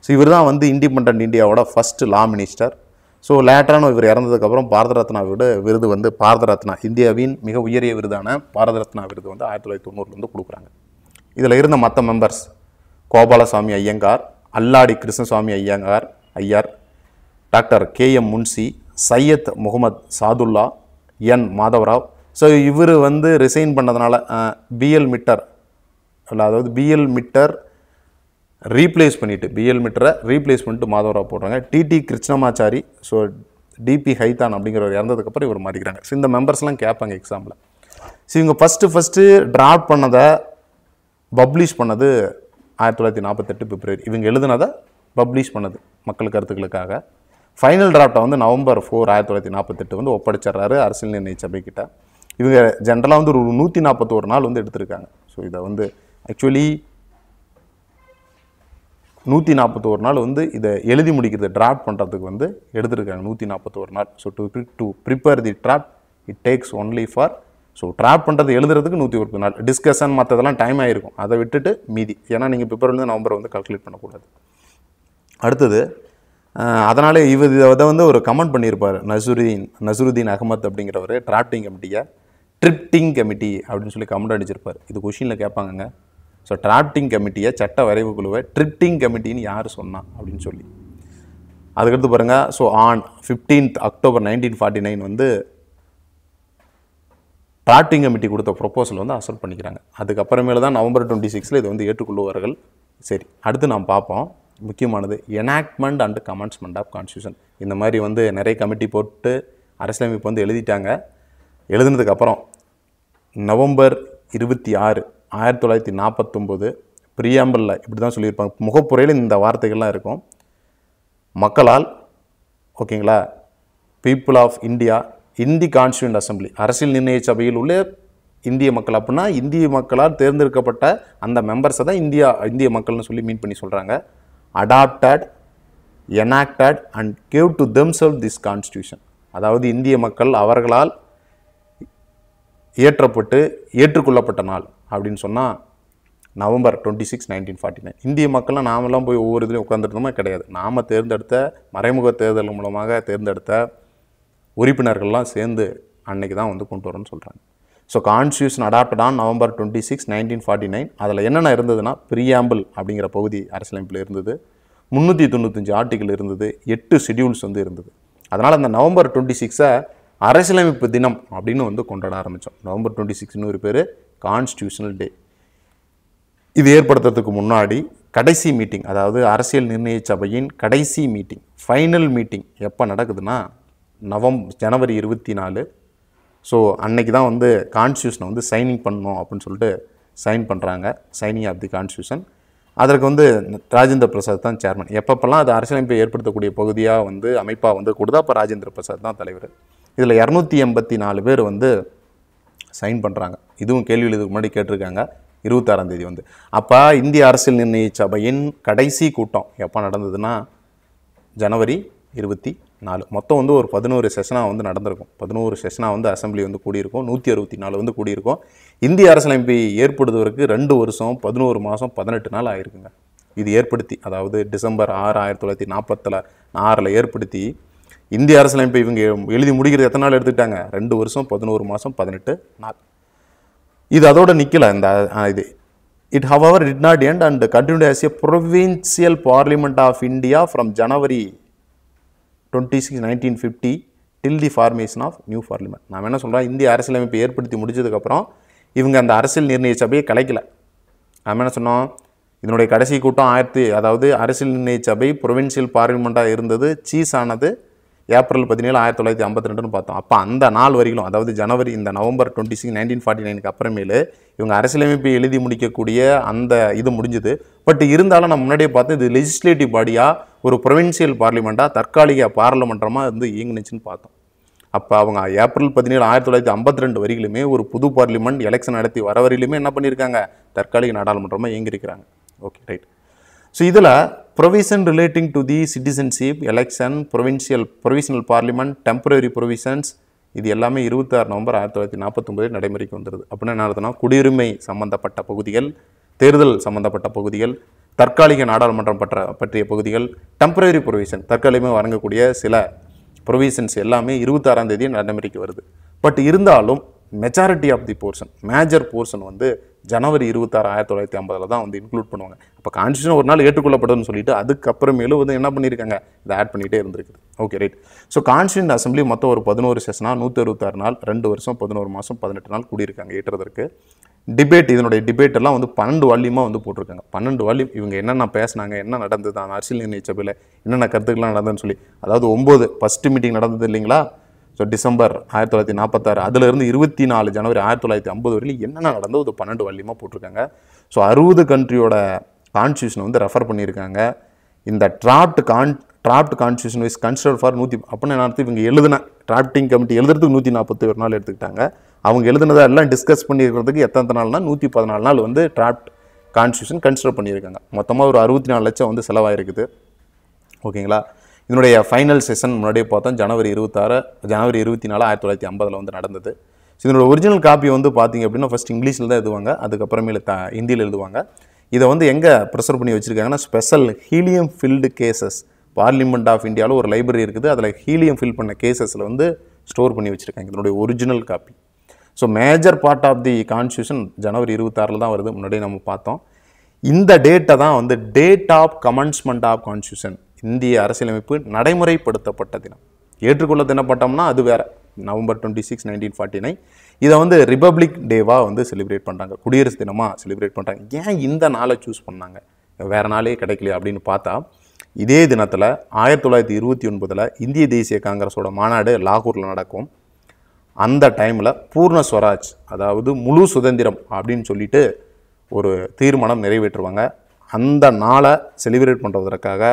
so இவர் தான் வந்து இண்டிபெண்ட் இந்தியாவோட ஃபஸ்ட்டு லா மினிஸ்டர் ஸோ லேட்டரான இவர் இறந்ததுக்கப்புறம் பாரத ரத்னாவோட விருது வந்து பாரத ரத்னா இந்தியாவின் மிக உயரிய விருதான பாரத ரத்னா விருது வந்து ஆயிரத்தி தொள்ளாயிரத்தி தொண்ணூறுலேருந்து கொடுக்குறாங்க இதில் இருந்த மற்ற members Gopalaswami Ayyangar Alladi Krishnaswami Ayyangar Iyer doctor K M Munshi Syed Mohammad Saadulla N Madhavrao so இவர் வந்து ரிசைன் பண்ணதுனால பிஎல் மிட்டர் இல்லை அதாவது பிஎல் மிட்டர் ரீப்ளேஸ் பண்ணிவிட்டு பிஎல் மிட்டரை ரீப்ளேஸ் பண்ணிட்டு மாதவராவ் போடுறாங்க T T Krishnamachari so D P Khaitan அப்படிங்கிறவர் இறந்ததுக்கப்புறம் இவர் மாறிக்கிறாங்க ஸோ இந்த மெம்பர்ஸ்லாம் கேட்பாங்க எக்ஸாமில் ஸோ இவங்க ஃபஸ்ட்டு ஃபஸ்ட்டு ட்ராப் பண்ணதை பப்ளிஷ் பண்ணது ஆயிரத்தி தொள்ளாயிரத்தி நாற்பத்தெட்டு பிப்ரவரி இவங்க எழுதுனதை பப்ளிஷ் பண்ணது மக்கள் கருத்துக்களுக்காக ஃபைனல் டிராஃப்டை வந்து நவம்பர் ஃபோர் ஆயிரத்தி தொள்ளாயிரத்தி நாற்பத்தெட்டு வந்து ஒப்படைச்சிட்றாரு அரசியல் நிர்ணய சபைக்கிட்ட இவங்க ஜென்ரலாக வந்து ஒரு நூற்றி நாற்பத்தோரு நாள் வந்து எடுத்திருக்காங்க ஸோ இதை வந்து ஆக்சுவலி நூற்றி நாற்பத்தோரு நாள் வந்து இதை எழுதி முடிக்கிறது ட்ராப் பண்ணுறதுக்கு வந்து எடுத்துருக்காங்க நூற்றி நாற்பத்தோரு நாள் so to to prepare the draft it takes only for so draft பண்ணுறது எழுதுறதுக்கு நூற்றி ஒரு நாள் டிஸ்கஷன் மற்றதெல்லாம் டைம் ஆகிருக்கும் அதை விட்டுட்டு மீதி ஏன்னா நீங்கள் பிப்ரவரிலேருந்து நவம்பர் வந்து கல்குலேட் பண்ணக்கூடாது அடுத்தது அதனால் இவர் இதை வந்து ஒரு கமெண்ட் பண்ணியிருப்பார் நசுருதீன் நசுருதீன் அகமத் அப்படிங்கிறவர் ட்ராப்டிங் கமிட்டியை ட்ரிப்டிங் கமிட்டி அப்படின்னு சொல்லி கமெண்ட் அடிச்சிருப்பார் இது கொஷினில் கேட்பாங்கங்க ஸோ டிராப்டிங் கமிட்டியை சட்ட வரைவு குழுவை ட்ரிப்டிங் கமிட்டின்னு யார் சொன்னால் அப்படின்னு சொல்லி அதுக்கடுத்து பாருங்கள் so on fifteenth October nineteen forty nine வந்து டிராப்டிங் கமிட்டி கொடுத்த ப்ரொப்போசல் வந்து அசல் பண்ணிக்கிறாங்க அதுக்கப்புறமேல தான் நவம்பர் டுவெண்ட்டி சிக்ஸில் இதை வந்து ஏற்றுக்கொள்வார்கள் சரி அடுத்து நாம் பார்ப்போம் முக்கியமானது enactment and commencement of constitution இந்த மாதிரி வந்து நிறைய கமிட்டி போட்டு அரசியலமைப்பு வந்து எழுதிட்டாங்க எழுதுனதுக்கப்புறம் நவம்பர் இருபத்தி ஆறு ஆயிரத்தி தொள்ளாயிரத்தி நாற்பத்தொம்போது பிரியாம்பலில் இப்படி தான் சொல்லியிருப்பாங்க முகப்புறையில் இந்த வார்த்தைகள்லாம் இருக்கும் மக்களால் ஓகேங்களா பீப்புள் ஆஃப் இந்தியா இந்தி கான்ஸ்டியூண்ட் அசம்பிளி அரசியல் நிர்ணய சபையில் உள்ள இந்திய மக்கள் அப்படின்னா இந்திய மக்களால் தேர்ந்தெடுக்கப்பட்ட அந்த மெம்பர்ஸை தான் இந்தியா இந்திய மக்கள்னு சொல்லி மீன் பண்ணி சொல்கிறாங்க adopted enacted and gave to themselves this constitution அதாவது இந்திய மக்கள் அவர்களால் இயற்றப்பட்டு ஏற்றுக்கொள்ளப்பட்ட நாள் அப்படின்னு சொன்னால் November twenty six nineteen forty nine இந்திய மக்கள்லாம் நாமெல்லாம் போய் ஒவ்வொரு இதுலையும் உட்காந்துருந்தோமே கிடையாது நாம் தேர்ந்தெடுத்த மறைமுக தேர்தல் மூலமாக தேர்ந்தெடுத்த உறுப்பினர்கள்லாம் சேர்ந்து அன்னைக்கு தான் வந்து கொண்டு வரணும்னு சொல்கிறாங்க so constitution adopted on November twenty six nineteen forty nine அதில் என்னென்ன இருந்ததுன்னா பிரியாம்பிள் அப்படிங்கிற பகுதி அரசியலமைப்பில் இருந்தது முந்நூற்றி தொண்ணூத்தஞ்சு ஆர்டிக்கல் இருந்தது எட்டு ஷெடியூல்ஸ் வந்து இருந்தது அதனால் அந்த நவம்பர் டுவெண்ட்டி சிக்ஸை அரசியலமைப்பு தினம் அப்படின்னு வந்து கொண்டாட ஆரம்பித்தோம் நவம்பர் டுவெண்ட்டி சிக்ஸ்னு ஒரு பேர் கான்ஸ்டியூஷனல் டே இது ஏற்படுத்துறதுக்கு முன்னாடி கடைசி மீட்டிங் அதாவது அரசியல் நிர்ணய சபையின் கடைசி மீட்டிங் ஃபைனல் மீட்டிங் எப்போ நடக்குதுன்னா நவம் ஜனவரி இருபத்தி நாலு ஸோ அன்னைக்கு தான் வந்து கான்ஸ்டியூஷனை வந்து சைனிங் பண்ணணும் அப்படின்னு சொல்லிட்டு சைன் பண்ணுறாங்க சைனிங் ஆஃப் தி கான்ஸ்டியூஷன் அதற்கு வந்து ராஜேந்திர பிரசாத் தான் சேர்மன் எப்பப்பெல்லாம் அது அரசியலமைப்பை ஏற்படுத்தக்கூடிய பகுதியாக வந்து அமைப்பாக வந்து கொடுத்தா அப்போ ராஜேந்திர பிரசாத் தான் தலைவர் இதில் இரநூத்தி எண்பத்தி நாலு பேர் வந்து சைன் பண்ணுறாங்க இதுவும் கேள்வி இதுக்கு முன்னாடி கேட்டிருக்காங்க இருபத்தாறாம் தேதி வந்து அப்போ இந்திய அரசியல் நிர்ணய சபையின் கடைசி கூட்டம் எப்போ நடந்ததுன்னா ஜனவரி இருபத்தி நாலு மொத்தம் வந்து ஒரு பதினோரு செஷனாக வந்து நடந்திருக்கும் பதினோரு செஷனாக வந்து அசம்பிளி வந்து கூடியிருக்கும் நூற்றி அறுபத்தி நாலு வந்து கூடியிருக்கும் இந்திய அரசியலமைப்பை ஏற்படுத்துவதற்கு ரெண்டு வருஷம் பதினோரு மாதம் பதினெட்டு நாள் ஆயிருக்குங்க இது ஏற்படுத்தி அதாவது டிசம்பர் ஆறு ஆயிரத்தி தொள்ளாயிரத்தி நாற்பத்தில் ஆறில் ஏற்படுத்தி இந்திய அரசியலமைப்பு இவங்க எழுதி முடிகிறது எத்தனை நாள் எடுத்துக்கிட்டாங்க ரெண்டு வருஷம் பதினோரு மாதம் பதினெட்டு நாள் இது அதோட நிற்கல இந்த இது it however did not end and continue as a provisional parliament of India from January twenty six nineteen fifty till the formation of new parliament நான் என்ன சொல்கிறேன் இந்திய அரசியலமைப்பை ஏற்படுத்தி முடிச்சதுக்கப்புறம் இவங்க அந்த அரசியல் நிர்ணய சபையை கலைக்கல நாம் என்ன சொன்னோம் இதனுடைய கடைசி கூட்டம் ஆயிரத்தி அதாவது அரசியல் நிர்ணய சபை ப்ரொவின்சியல் பார்லிமெண்ட்டாக இருந்தது சீஸ் ஆனது ஏப்ரல் பதினேழு ஆயிரத்தி தொள்ளாயிரத்தி ஐம்பத்தி ரெண்டுன்னு பார்த்தோம் அப்போ அந்த நாள் வரைக்கும் அதாவது ஜனவரி இந்த November twenty six nineteen forty நைனுக்கு அப்புறமேலு இவங்க அரசியலமைப்பை எழுதி முடிக்கக்கூடிய அந்த இது முடிஞ்சுது பட் இருந்தாலும் நம்ம முன்னாடியே பார்த்து இது லெஜிஸ்லேட்டிவ் பாடியாக ஒரு ப்ரொவின்சியல் பார்லிமெண்ட்டாக தற்காலிக பாராளுமன்றமாக வந்து இயங்குனுச்சுன்னு பார்த்தோம் அப்போ அவங்க ஏப்ரல் பதினேழு ஆயிரத்தி தொள்ளாயிரத்தி ஐம்பத்தி ரெண்டு வரையிலுமே ஒரு புது பார்லிமெண்ட் எலெக்ஷன் நடத்தி வர வரையிலுமே என்ன பண்ணியிருக்காங்க தற்காலிக நாடாளுமன்றமாக இயங்கியிருக்கிறாங்க ஓகே ரைட் ஸோ இதில் provision relating to the citizenship, election, provincial, provisional parliament, temporary provisions இது எல்லாமே இருபத்தாறு நவம்பர் ஆயிரத்தி தொள்ளாயிரத்தி நாற்பத்தொம்பதில் நடைமுறைக்கு வந்துடுது அப்படின்னா என்ன அர்த்தம்னா குடியுரிமை சம்பந்தப்பட்ட பகுதிகள் தேர்தல் சம்பந்தப்பட்ட பகுதிகள் தற்காலிக நாடாளுமன்றம் பற்ற பற்றிய பகுதிகள் டெம்பரரி ப்ரொவிஷன் தற்காலிகமாக வழங்கக்கூடிய சில ப்ரொவிஷன்ஸ் எல்லாமே இருபத்தாறாம் தேதி நடைமுறைக்கு வருது பட் இருந்தாலும் majority of the portion major portion வந்து ஜனவரி இருபத்தாறு ஆயிரத்தி தொள்ளாயிரத்தி ஐம்பதில் தான் வந்து இன்க்ளூட் பண்ணுவாங்க அப்போ கான்ஸ்டியூஷன் ஒரு நாள் ஏற்றுக்கொள்ளப்படுதுன்னு சொல்லிட்டு அதுக்கப்புறமேலும் வந்து என்ன பண்ணியிருக்காங்க இதை ஆட் பண்ணிகிட்டே இருந்திருக்குது okay right so constituent assembly மொத்தம் ஒரு பதினோரு செஷனாக நூற்றி அறுபத்தாறு நாள் ரெண்டு வருஷம் பதினோரு மாதம் பதினெட்டு நாள் கூடியிருக்காங்க ஏற்றுறதுக்கு டிபேட் இதனுடைய டிபேட் எல்லாம் வந்து பன்னெண்டு வால்யூமாக வந்து போட்டிருக்காங்க பன்னெண்டு வால்யூம் இவங்க என்னென்ன பேசினாங்க என்ன நடந்தது அந்த அரசியல் நிர்ணய சபையில் என்னென்ன கருத்துக்கள்லாம் நடந்ததுன்னு சொல்லி அதாவது ஒம்பது ஃபஸ்ட்டு மீட்டிங் நடந்தது இல்லைங்களா ஸோ டிசம்பர் ஆயிரத்தி தொள்ளாயிரத்தி நாற்பத்தாறு அதிலிருந்து இருபத்தி நாலு ஜனவரி ஆயிரத்தி தொள்ளாயிரத்தி ஐம்பது வரையிலும் என்னென்ன நடந்தோ அது பன்னெண்டு வள்ளியமாக போட்டிருக்காங்க ஸோ அறுபது கண்ட்ரியோட கான்ஸ்டியூஷனை வந்து ரெஃபர் பண்ணியிருக்காங்க இந்த draft con draft constitution was consider for நூற்றி அப்படின்னு நடத்தி இவங்க எழுதின ட்ராப்டிங் கமிட்டி எழுதுறதுக்கு நூற்றி நாற்பத்தி ஒரு நாள் எடுத்துக்கிட்டாங்க அவங்க எழுதுனதை எல்லாம் டிஸ்கஸ் பண்ணியிருக்கிறதுக்கு எத்தனை நாள்னா நூற்றி பதினாலு நாள் வந்து ட்ராப்ட் கான்ஸ்டியூஷன் கன்சிடர் பண்ணியிருக்காங்க மொத்தமாக ஒரு அறுபத்தி நாலு லட்சம் வந்து செலவாயிருக்குது ஓகேங்களா இதனுடைய ஃபைனல் செஷன் முன்னாடியே பார்த்தோம் ஜனவரி இருபத்தாறு ஜனவரி இருபத்தி நாலு ஆயிரத்தி தொள்ளாயிரத்தி ஐம்பதில் வந்து நடந்தது ஸோ இதனோட ஒரிஜினல் காப்பி வந்து பார்த்திங்க அப்படின்னா ஃபஸ்ட் இங்கிலீஷில் தான் எழுதுவாங்க அதுக்கப்புறமேல த ஹிந்தியில் எழுதுவாங்க இதை வந்து எங்கே ப்ரெஷர் பண்ணி வச்சுருக்காங்கன்னா special helium filled cases parliament of இந்தியாவில் ஒரு லைப்ரரி இருக்குது அதில் ஹீலியம் ஃபில் பண்ண கேசஸில் வந்து ஸ்டோர் பண்ணி வச்சுருக்காங்க இதனுடைய original copy so major part of the constitution ஜனவரி இருபத்தாறில் தான் வருது முன்னாடியே நம்ம பார்த்தோம் இந்த டேட்டை தான் வந்து date of commencement of constitution இந்திய அரசியலமைப்பு நடைமுறைப்படுத்தப்பட்ட தினம் ஏற்றுக்கொள்ள தினப்பட்டம்னா அது வேறு November twenty six nineteen forty nine இதை வந்து ரிபப்ளிக் டேவாக வந்து செலிப்ரேட் பண்ணுறாங்க குடியரசு தினமாக செலிப்ரேட் பண்ணுறாங்க ஏன் இந்த நாளை சூஸ் பண்ணாங்க வேறு நாளே கிடைக்கலையா அப்படின்னு பார்த்தா இதே தினத்தில் ஆயிரத்தி தொள்ளாயிரத்தி இருபத்தி ஒன்பதில் இந்திய தேசிய காங்கிரஸோட மாநாடு லாகூரில் நடக்கும் அந்த டைமில் பூர்ண ஸ்வராஜ் அதாவது முழு சுதந்திரம் அப்படின்னு சொல்லிட்டு ஒரு தீர்மானம் நிறைவேற்றுவாங்க அந்த நாளை செலிப்ரேட் பண்ணுறதுக்காக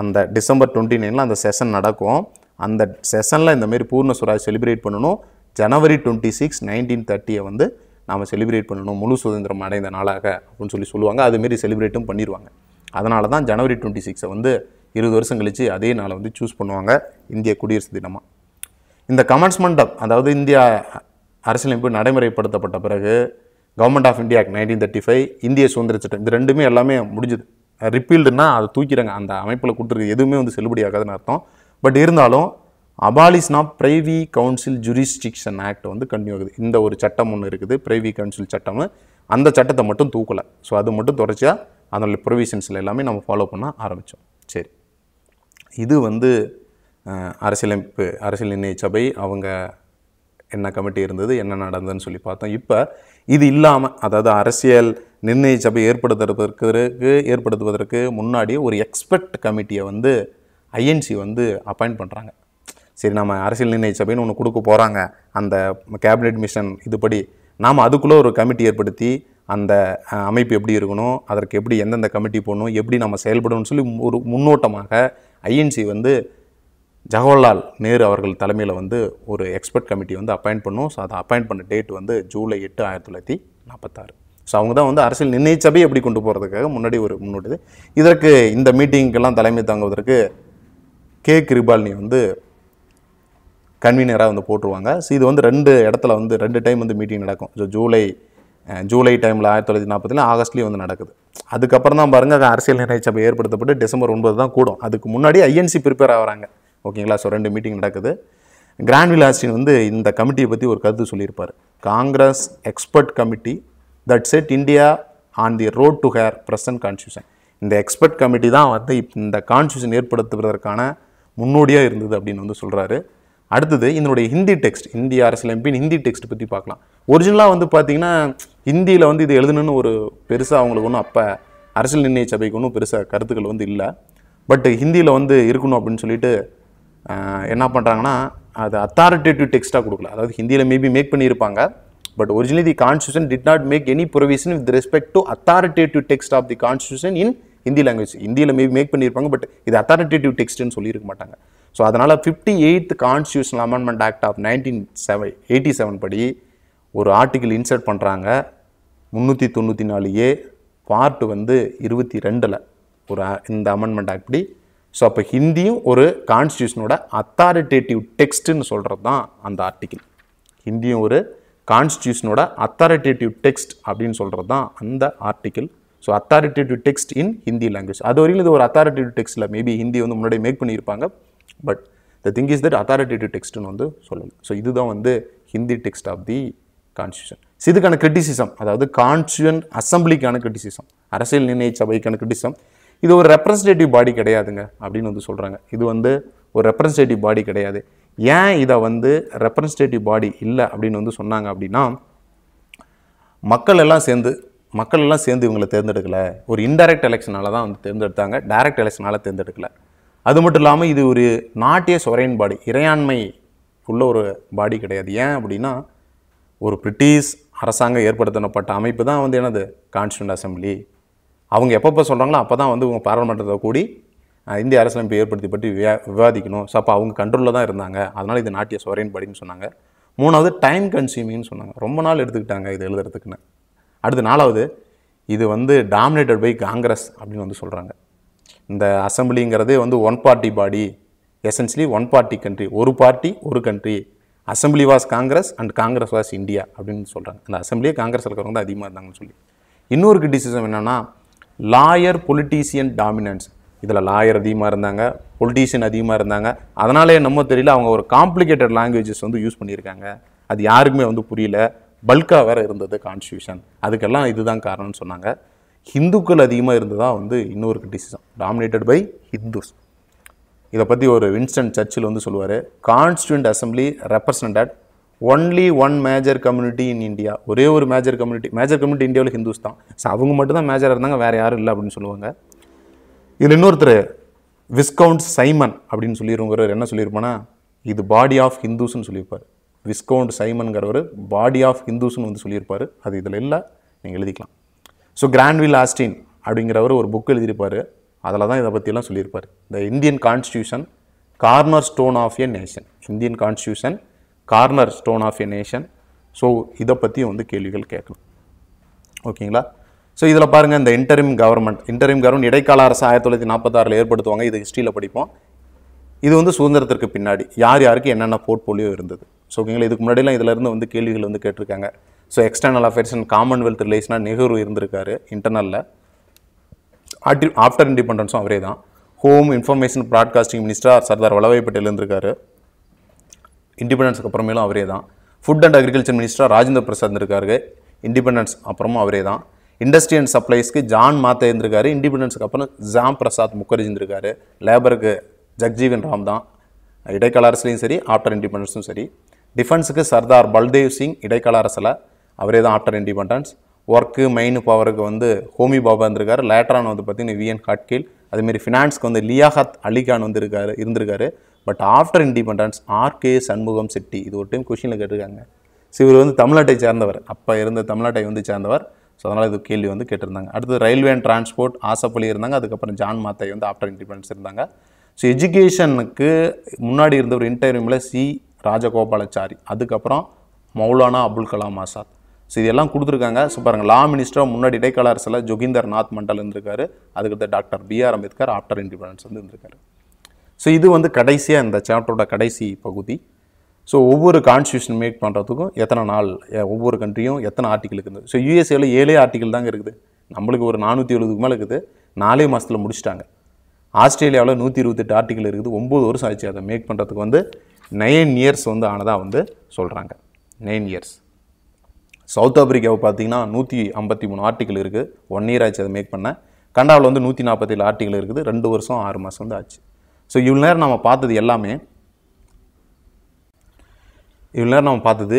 அந்த டிசம்பர் டுவெண்ட்டி நைனில் அந்த செஷன் நடக்கும் அந்த செஷனில் இந்தமாரி பூர்ண சுவராஜ் செலிப்ரேட் பண்ணணும் ஜனவரி டுவெண்ட்டி சிக்ஸ் நைன்டீன் தேர்ட்டியை வந்து நாம் செலிப்ரேட் பண்ணணும் முழு சுதந்திரம் அடைந்த நாளாக அப்படின்னு சொல்லி சொல்லுவாங்க அதுமாரி செலிப்ரேட்டும் பண்ணிடுவாங்க அதனால தான் ஜனவரி டுவெண்ட்டி சிக்ஸை வந்து இருபது வருஷம் கழித்து அதே நாளை வந்து சூஸ் பண்ணுவாங்க இந்திய குடியரசு தினமாக இந்த கமன்ஸ்மெண்ட் அதாவது இந்தியா அரசியலமைப்பு நடைமுறைப்படுத்தப்பட்ட பிறகு government of India nineteen thirty five இந்திய சுதந்திர சட்டம் இது ரெண்டுமே எல்லாமே முடிஞ்சுது ரிப்பீல்டுனா அதை தூக்கிறாங்க அந்த அமைப்பில் கொடுத்துருக்கு எதுவுமே வந்து செல்லுபடியாகாதுன்னு அர்த்தம் பட் இருந்தாலும் அபாலிஸ்னா பிரைவி கவுன்சில் ஜுரிஸ்டிக்ஷன் ஆக்ட் வந்து கண்டினியூ ஆகுது இந்த ஒரு சட்டம் ஒன்று இருக்குது பிரைவி கவுன்சில் சட்டம் அந்த சட்டத்தை மட்டும் தூக்கலை ஸோ அது மட்டும் தொடர்ச்சியாக அதனுடைய ப்ரொவிஷன்ஸில் எல்லாமே நம்ம ஃபாலோ பண்ண ஆரம்பித்தோம் சரி இது வந்து அரசியலமைப்பு அரசியல் நிர்ணய சபை அவங்க என்ன கமிட்டி இருந்தது என்ன நடந்ததுன்னு சொல்லி பார்த்தோம் இப்போ இது இல்லாமல் அதாவது அரசியல் நிர்ணய சபை ஏற்படுத்துறதற்கு ஏற்படுத்துவதற்கு முன்னாடி ஒரு எக்ஸ்பர்ட் கமிட்டியை வந்து ஐஎன்சி வந்து அப்பாயிண்ட் பண்ணுறாங்க சரி நம்ம அரசியல் நிர்ணய சபைன்னு ஒன்று கொடுக்க போகிறாங்க அந்த கேபினெட் மிஷன் இதுபடி நாம் அதுக்குள்ளே ஒரு கமிட்டி ஏற்படுத்தி அந்த அமைப்பு எப்படி இருக்கணும் அதற்கு எப்படி எந்தெந்த கமிட்டி போகணும் எப்படி நம்ம செயல்படணும்னு சொல்லி ஒரு முன்னோட்டமாக ஐஎன்சி வந்து ஜவஹர்லால் நேரு அவர்கள் தலைமையில் வந்து ஒரு எக்ஸ்பர்ட் கமிட்டி வந்து அப்பாயிண்ட் பண்ணும் ஸோ அதை அப்பாயிண்ட் பண்ண டேட் வந்து ஜூலை எட்டு ஆயிரத்தி தொள்ளாயிரத்தி நாற்பத்தாறு ஸோ அவங்க தான் வந்து அரசியல் நிர்ணயிச்சபையை எப்படி கொண்டு போகிறதுக்காக முன்னாடி ஒரு முன்னோட்டு இதற்கு இந்த மீட்டிங்க்கெல்லாம் தலைமை தாங்குவதற்கு கே கிருபாலினி வந்து கன்வீனராக வந்து போட்டுருவாங்க ஸோ இது வந்து ரெண்டு இடத்துல வந்து ரெண்டு டைம் வந்து மீட்டிங் நடக்கும் ஸோ ஜூலை ஜூலை டைமில் ஆயிரத்தி தொள்ளாயிரத்தி நாற்பதில் ஆகஸ்ட்லேயும் வந்து நடக்குது அதுக்கப்புறம் தான் பாருங்கள் அரசியல் நிர்ணய சபை ஏற்படுத்தப்பட்டு டிசம்பர் ஒன்பது தான் கூடும் அதுக்கு முன்னாடி ஐஎன்சி ப்ரிப்பேர் ஆகிறாங்க ஓகேங்களா ஸோ ரெண்டு மீட்டிங் நடக்குது கிராண்ட் ஆஸ்டின் வந்து இந்த கமிட்டியை பற்றி ஒரு கருத்து சொல்லியிருப்பார் Congress expert committee that set India on the road to her present constitution இந்த எக்ஸ்பர்ட் கமிட்டி தான் வந்து இந்த கான்ஸ்டியூஷன் ஏற்படுத்துவதற்கான முன்னோடியாக இருந்தது அப்படின்னு வந்து சொல்கிறாரு அடுத்தது இதனுடைய ஹிந்தி டெக்ஸ்ட் இந்திய அரசியல் எம்பின் ஹிந்தி டெக்ஸ்ட் பற்றி பார்க்கலாம் ஒரிஜினலாக வந்து பார்த்தீங்கன்னா ஹிந்தியில் வந்து இது எழுதணுன்னு ஒரு பெருசாக அவங்களுக்கு ஒன்றும் அப்போ அரசியல் நிர்ணய சபைக்கு ஒன்றும் பெருசாக கருத்துக்கள் வந்து இல்லை பட் ஹிந்தியில் வந்து இருக்கணும் அப்படின்னு சொல்லிட்டு என்ன பண்ணுறாங்கன்னா அது அத்தாரிட்டேட்டிவ் டெக்ஸ்ட்டாக கொடுக்கல அதாவது ஹிந்தியில் மேபி மேக் பண்ணியிருப்பாங்க but originally the constitution did not make any provision with respect to authoritative text of the constitution in Hindi language ஹிந்தியில் மே மேக் பண்ணியிருப்பாங்க பட் இது அத்தாரிட்டேட்டிவ் டெக்ஸ்ட்னு சொல்லியிருக்க மாட்டாங்க ஸோ அதனால் fifty eighth constitutional amendment act of nineteen seven eighty seven படி ஒரு article insert பண்ணுறாங்க முந்நூற்றி தொண்ணூற்றி நாலு ஏ பார்ட் வந்து இருபத்தி ரெண்டில் ஒரு இந்த அமெண்ட்மெண்ட் ஆக்ட் படி ஸோ அப்போ ஹிந்தியும் ஒரு கான்ஸ்டியூஷனோட அத்தாரிட்டேட்டிவ் டெக்ஸ்ட்டுன்னு சொல்கிறது தான் அந்த ஆர்டிக்கிள் ஹிந்தியும் ஒரு கான்ஸ்டியூஷனோட அத்தாரிட்டேட்டிவ் டெக்ஸ்ட் அப்படின்னு சொல்கிறது தான் அந்த article so authoritative text in Hindi language அது வரையிலும் இது ஒரு அத்தாரிட்டேட்டிவ் டெக்ஸ்ட்டில் மேபி ஹிந்தி வந்து முன்னாடி மேக் பண்ணியிருப்பாங்க but the thing is that authoritative டெக்ஸ்ட்னு வந்து சொல்லணும் ஸோ இதுதான் வந்து Hindi text of the constitution இதுக்கான கிரிட்டிசிசம் அதாவது கான்ஸ்டியூன் அசம்பிளிக்கான கிரிட்டிசிசம் அரசியல் நிர்ணய சபைக்கான கிரிட்டிசம் இது ஒரு ரெப்ரசன்டேட்டிவ் பாடி கிடையாதுங்க அப்படின்னு வந்து சொல்கிறாங்க இது வந்து ஒரு ரெப்ரசன்டேட்டிவ் பாடி கிடையாது ஏன் இதை வந்து ரெப்ரசன்டேட்டிவ் பாடி இல்லை அப்படின்னு வந்து சொன்னாங்க அப்படின்னா மக்கள் எல்லாம் சேர்ந்து மக்கள் எல்லாம் சேர்ந்து இவங்களை தேர்ந்தெடுக்கலை ஒரு இன்டைரக்ட் எலெக்ஷனால் தான் வந்து தேர்ந்தெடுத்தாங்க டைரக்ட் எலெக்ஷனால் தேர்ந்தெடுக்கலை அது மட்டும் இல்லாமல் இது ஒரு நாட்டிய சொரையின் பாடி இறையாண்மை உள்ள ஒரு பாடி கிடையாது ஏன் அப்படின்னா ஒரு பிரிட்டிஷ் அரசாங்கம் ஏற்படுத்தப்பட்ட அமைப்பு தான் வந்து என்னது கான்ஸ்டியூண்ட் அசம்பிளி அவங்க எப்பப்போ சொல்கிறாங்களோ அப்போ தான் வந்து இவங்க பாராளுமன்றத்தை கூடி இந்திய அரசியலமைப்பு ஏற்படுத்தி பற்றி விவாதிக்கணும் ஸோ அப்போ அவங்க கண்ட்ரோலில் தான் இருந்தாங்க அதனால் இது நாட்டிய சுவரேன் படின்னு சொன்னாங்க மூணாவது டைம் கன்சியூமிங்னு சொன்னாங்க ரொம்ப நாள் எடுத்துக்கிட்டாங்க இது எழுதுறதுக்குன்னு அடுத்து நாலாவது இது வந்து டாமினேட்டட் பை காங்கிரஸ் அப்படின்னு வந்து சொல்கிறாங்க இந்த அசம்பிளிங்கிறதே வந்து one party body essentially one party country ஒரு பார்ட்டி ஒரு country assembly was Congress and Congress was India அப்படின்னு சொல்கிறாங்க அந்த அசம்பிளியே காங்கிரஸ் இருக்கிறவங்க தான் அதிகமாக இருந்தாங்கன்னு சொல்லி இன்னொரு கிரிட்டிசிசம் என்னென்னா லாயர் பொலிட்டீசியன் டாமினன்ஸ் இதில் லாயர் அதிகமாக இருந்தாங்க பொலிட்டீஷியன் அதிகமாக இருந்தாங்க அதனாலே என்னமோ தெரியல அவங்க ஒரு காம்ப்ளிகேட்டட் லாங்குவேஜஸ் வந்து யூஸ் பண்ணியிருக்காங்க அது யாருக்குமே வந்து புரியல பல்காக வேறு இருந்தது கான்ஸ்டியூஷன் அதுக்கெல்லாம் இதுதான் காரணம்னு சொன்னாங்க ஹிந்துக்கள் அதிகமாக இருந்ததாக வந்து இன்னொரு கிரிட்டிசிசம் டாமினேட்டட் பை ஹிந்துஸ் இதை பற்றி ஒரு வின்ஸ்டன் சர்ச்சில் வந்து சொல்லுவார் constituent assembly represented only one major community in India ஒரே ஒரு மேஜர் கம்யூனிட்டி மேஜர் கம்யூனிட்டி இந்தியாவில் ஹிந்துஸ் தான் ஸோ அவங்க மட்டும் தான் மேஜராக இருந்தாங்க வேறு யாரும் இல்லை அப்படின்னு சொல்லுவாங்க இதில் இன்னொருத்தர் விஸ்கவுண்ட் சைமன் அப்படின்னு சொல்லியிருக்கிறவர் என்ன சொல்லியிருப்பேன்னா இது பாடி ஆஃப் ஹிந்துஸ்ன்னு சொல்லியிருப்பார் விஸ்கவுண்ட் சைமன்கிறவர் பாடி ஆஃப் ஹிந்துஸ்னு வந்து சொல்லியிருப்பார் அது இதில் இல்லை நீங்கள் எழுதிக்கலாம் ஸோ கிராண்ட்வில் ஆஸ்டின் அப்படிங்கிறவர் ஒரு புக் எழுதியிருப்பார் அதில் தான் இதை பற்றியெல்லாம் சொல்லியிருப்பார் the Indian constitution cornerstone of a nation Indian constitution cornerstone of a nation so இதை பற்றியும் வந்து கேள்விகள் கேட்கலாம் ஓகேங்களா ஸோ இதில் பாருங்கள் இந்த இன்டரிம் கவர்மெண்ட் இன்டரிம் கவர்மெண்ட் இடைக்கால அரசு ஆயிரத்தி தொள்ளாயிரத்தி நாற்பத்தாறில் ஏற்படுத்துவாங்க இது ஹிஸ்ட்ரியில் படிப்போம் இது வந்து சுதந்திரத்திற்கு பின்னாடி யார் யாருக்கு என்னென்ன போர்ட்ஃபோலியோ இருந்தது ஸோ ஓகேங்களா இதுக்கு முன்னாடிலாம் இருந்து வந்து கேள்விகள் வந்து கேட்டிருக்காங்க so external affairs and commonwealth ரிலேஷனாக நெஹ்ரு இருந்திருக்காரு இன்டர்னலில் ஆட்டி ஆஃப்டர் இண்டிபெண்டன்ஸும் அவரே தான் home information broadcasting minister Sardar Vallabhbhai Patel இருந்திருக்காரு இண்டிபெண்டன்ஸுக்கு அப்புறமேலும் அவரே தான் food and agriculture minister Rajendra Prasad இருக்காரு இண்டிபெண்டன்ஸ் அப்புறமும் அவரே தான் இண்டஸ்ட்ரி அண்ட் சப்ளைஸ்க்கு ஜான் మాత இருந்திருக்காரு இண்டிபெண்டன்ஸுக்கு அப்புறம் ஜாம் பிரசாத் முகர்ஜி இருந்திருக்காரு லேபருக்கு ஜக்ஜீவன் ராம் தான் இடைக்கால அரசுலையும் சரி ஆஃப்டர் இண்டிபெண்டன்ஸும் சரி டிஃபென்ஸுக்கு சர்தார் பல்தேவ் சிங் இடைக்கால அரசில் அவரே தான் ஆஃப்டர் இண்டிபெண்டன்ஸ் ஒர்க்கு மெயின் பவருக்கு வந்து ஹோமி பாபா இருந்திருக்காரு லேட்டரான் வந்து பார்த்திங்கன்னா விஎன் காட்கில் அதுமாரி ஃபினான்ஸ்க்கு வந்து லியாஹத் அலிகான் இருக்காரு இருந்திருக்காரு but after independence R K Shanmukham Chetty இது ஒரு டைம் கொஷினில் கேட்டிருக்காங்க ஸோ இவர் வந்து தமிழ்நாட்டை சேர்ந்தவர் அப்போ இருந்த தமிழ்நாட்டை வந்து சேர்ந்தவர் ஸோ அதனால் இது கேள்வி வந்து கேட்டிருந்தாங்க அடுத்து ரயில்வே அண்ட் டிரான்ஸ்போர்ட் ஆசைப்பள்ளி இருந்தாங்க அதுக்கப்புறம் ஜான் மாத்தை வந்து ஆஃப்டர் இண்டிபெண்டன்ஸ் இருந்தாங்க ஸோ எஜுகேஷனுக்கு முன்னாடி இருந்த ஒரு இன்டர்வியூமில் சி ராஜகோபாலாச்சாரி அதுக்கப்புறம் மௌலானா அபுல் கலாம் ஆசாத் ஸோ இதெல்லாம் கொடுத்துருக்காங்க ஸோ பாருங்கள் லா மினிஸ்டர் முன்னாடி இடைக்கால அரசில் ஜோகிந்தர் நாத் மண்டல் இருந்திருக்காரு அதுக்கடுத்து doctor B R Ambedkar after independence வந்து இருந்திருக்காரு ஸோ இது வந்து கடைசியாக இந்த சாப்டரோட கடைசி பகுதி ஸோ ஒவ்வொரு கான்ஸ்டியூஷன் மேக் பண்ணுறதுக்கும் எத்தனை நாள் ஒவ்வொரு கண்ட்ரியும் எத்தனை ஆர்டிக்கல் இருக்குது ஸோ யூஎஸ்ஏவில் ஏழே ஆர்டிக்கல் தாங்க இருக்குது நம்மளுக்கு ஒரு நானூற்றி எழுபதுக்கு மேலே இருக்குது நாலே மாதத்தில் முடிச்சிட்டாங்க ஆஸ்திரேலியாவில் நூற்றி இருபத்தெட்டு ஆர்டிக்கல் இருக்குது ஒம்பது வருஷம் ஆச்சு அதை மேக் பண்ணுறதுக்கு வந்து நைன் இயர்ஸ் வந்து ஆனதாக வந்து சொல்கிறாங்க நைன் இயர்ஸ் சவுத் ஆப்பிரிக்காவை பார்த்தீங்கன்னா நூற்றி ஐம்பத்தி மூணு ஆர்டிக்கல் இருக்குது ஒன் இயர் ஆச்சு அதை மேக் பண்ணேன் கண்டாவில் வந்து நூற்றி நாற்பத்தேழு ஆர்டிக்கல் இருக்குது ரெண்டு வருஷம் ஆறு மாதம் வந்து ஆச்சு ஸோ இவ்வளோ நேரம் நம்ம பார்த்தது எல்லாமே இவ்வளோ நேரம் நம்ம பார்த்தது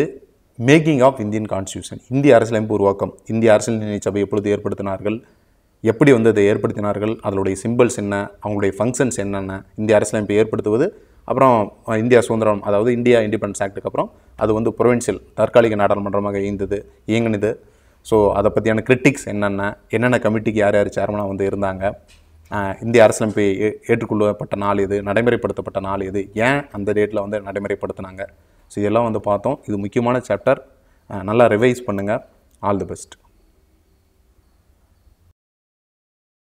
மேக்கிங் ஆஃப் இந்தியன் கான்ஸ்டியூஷன் இந்திய அரசியலமைப்பு உருவாக்கம் இந்திய அரசியல் நினைச்சபை சபை எப்பொழுது ஏற்படுத்தினார்கள் எப்படி வந்து அதை ஏற்படுத்தினார்கள் அதனுடைய சிம்பிள்ஸ் என்ன அவங்களுடைய ஃபங்க்ஷன்ஸ் என்னென்ன இந்திய அரசியலமைப்பை ஏற்படுத்துவது அப்புறம் இந்தியா சுதந்திரம் அதாவது இந்தியா இண்டிபெண்டன்ஸ் ஆக்டுக்கு அப்புறம் அது வந்து ப்ரொவின்சியல் தற்காலிக நாடாளுமன்றமாக இயந்தது இயங்கினது ஸோ அதை பற்றியான கிரிட்டிக்ஸ் என்னென்ன என்னென்ன கமிட்டிக்கு யார் யார் சேர்மனாக வந்து இருந்தாங்க இந்திய அரசியலமைப்பை ஏற்றுக்கொள்ளப்பட்ட நாள் இது நடைமுறைப்படுத்தப்பட்ட நாள் இது ஏன் அந்த டேட்டில் வந்து நடைமுறைப்படுத்தினாங்க ஸோ இதெல்லாம் வந்து பார்த்தோம் இது முக்கியமான சாப்டர் நல்லா ரிவைஸ் பண்ணுங்கள் ஆல் தி பெஸ்ட்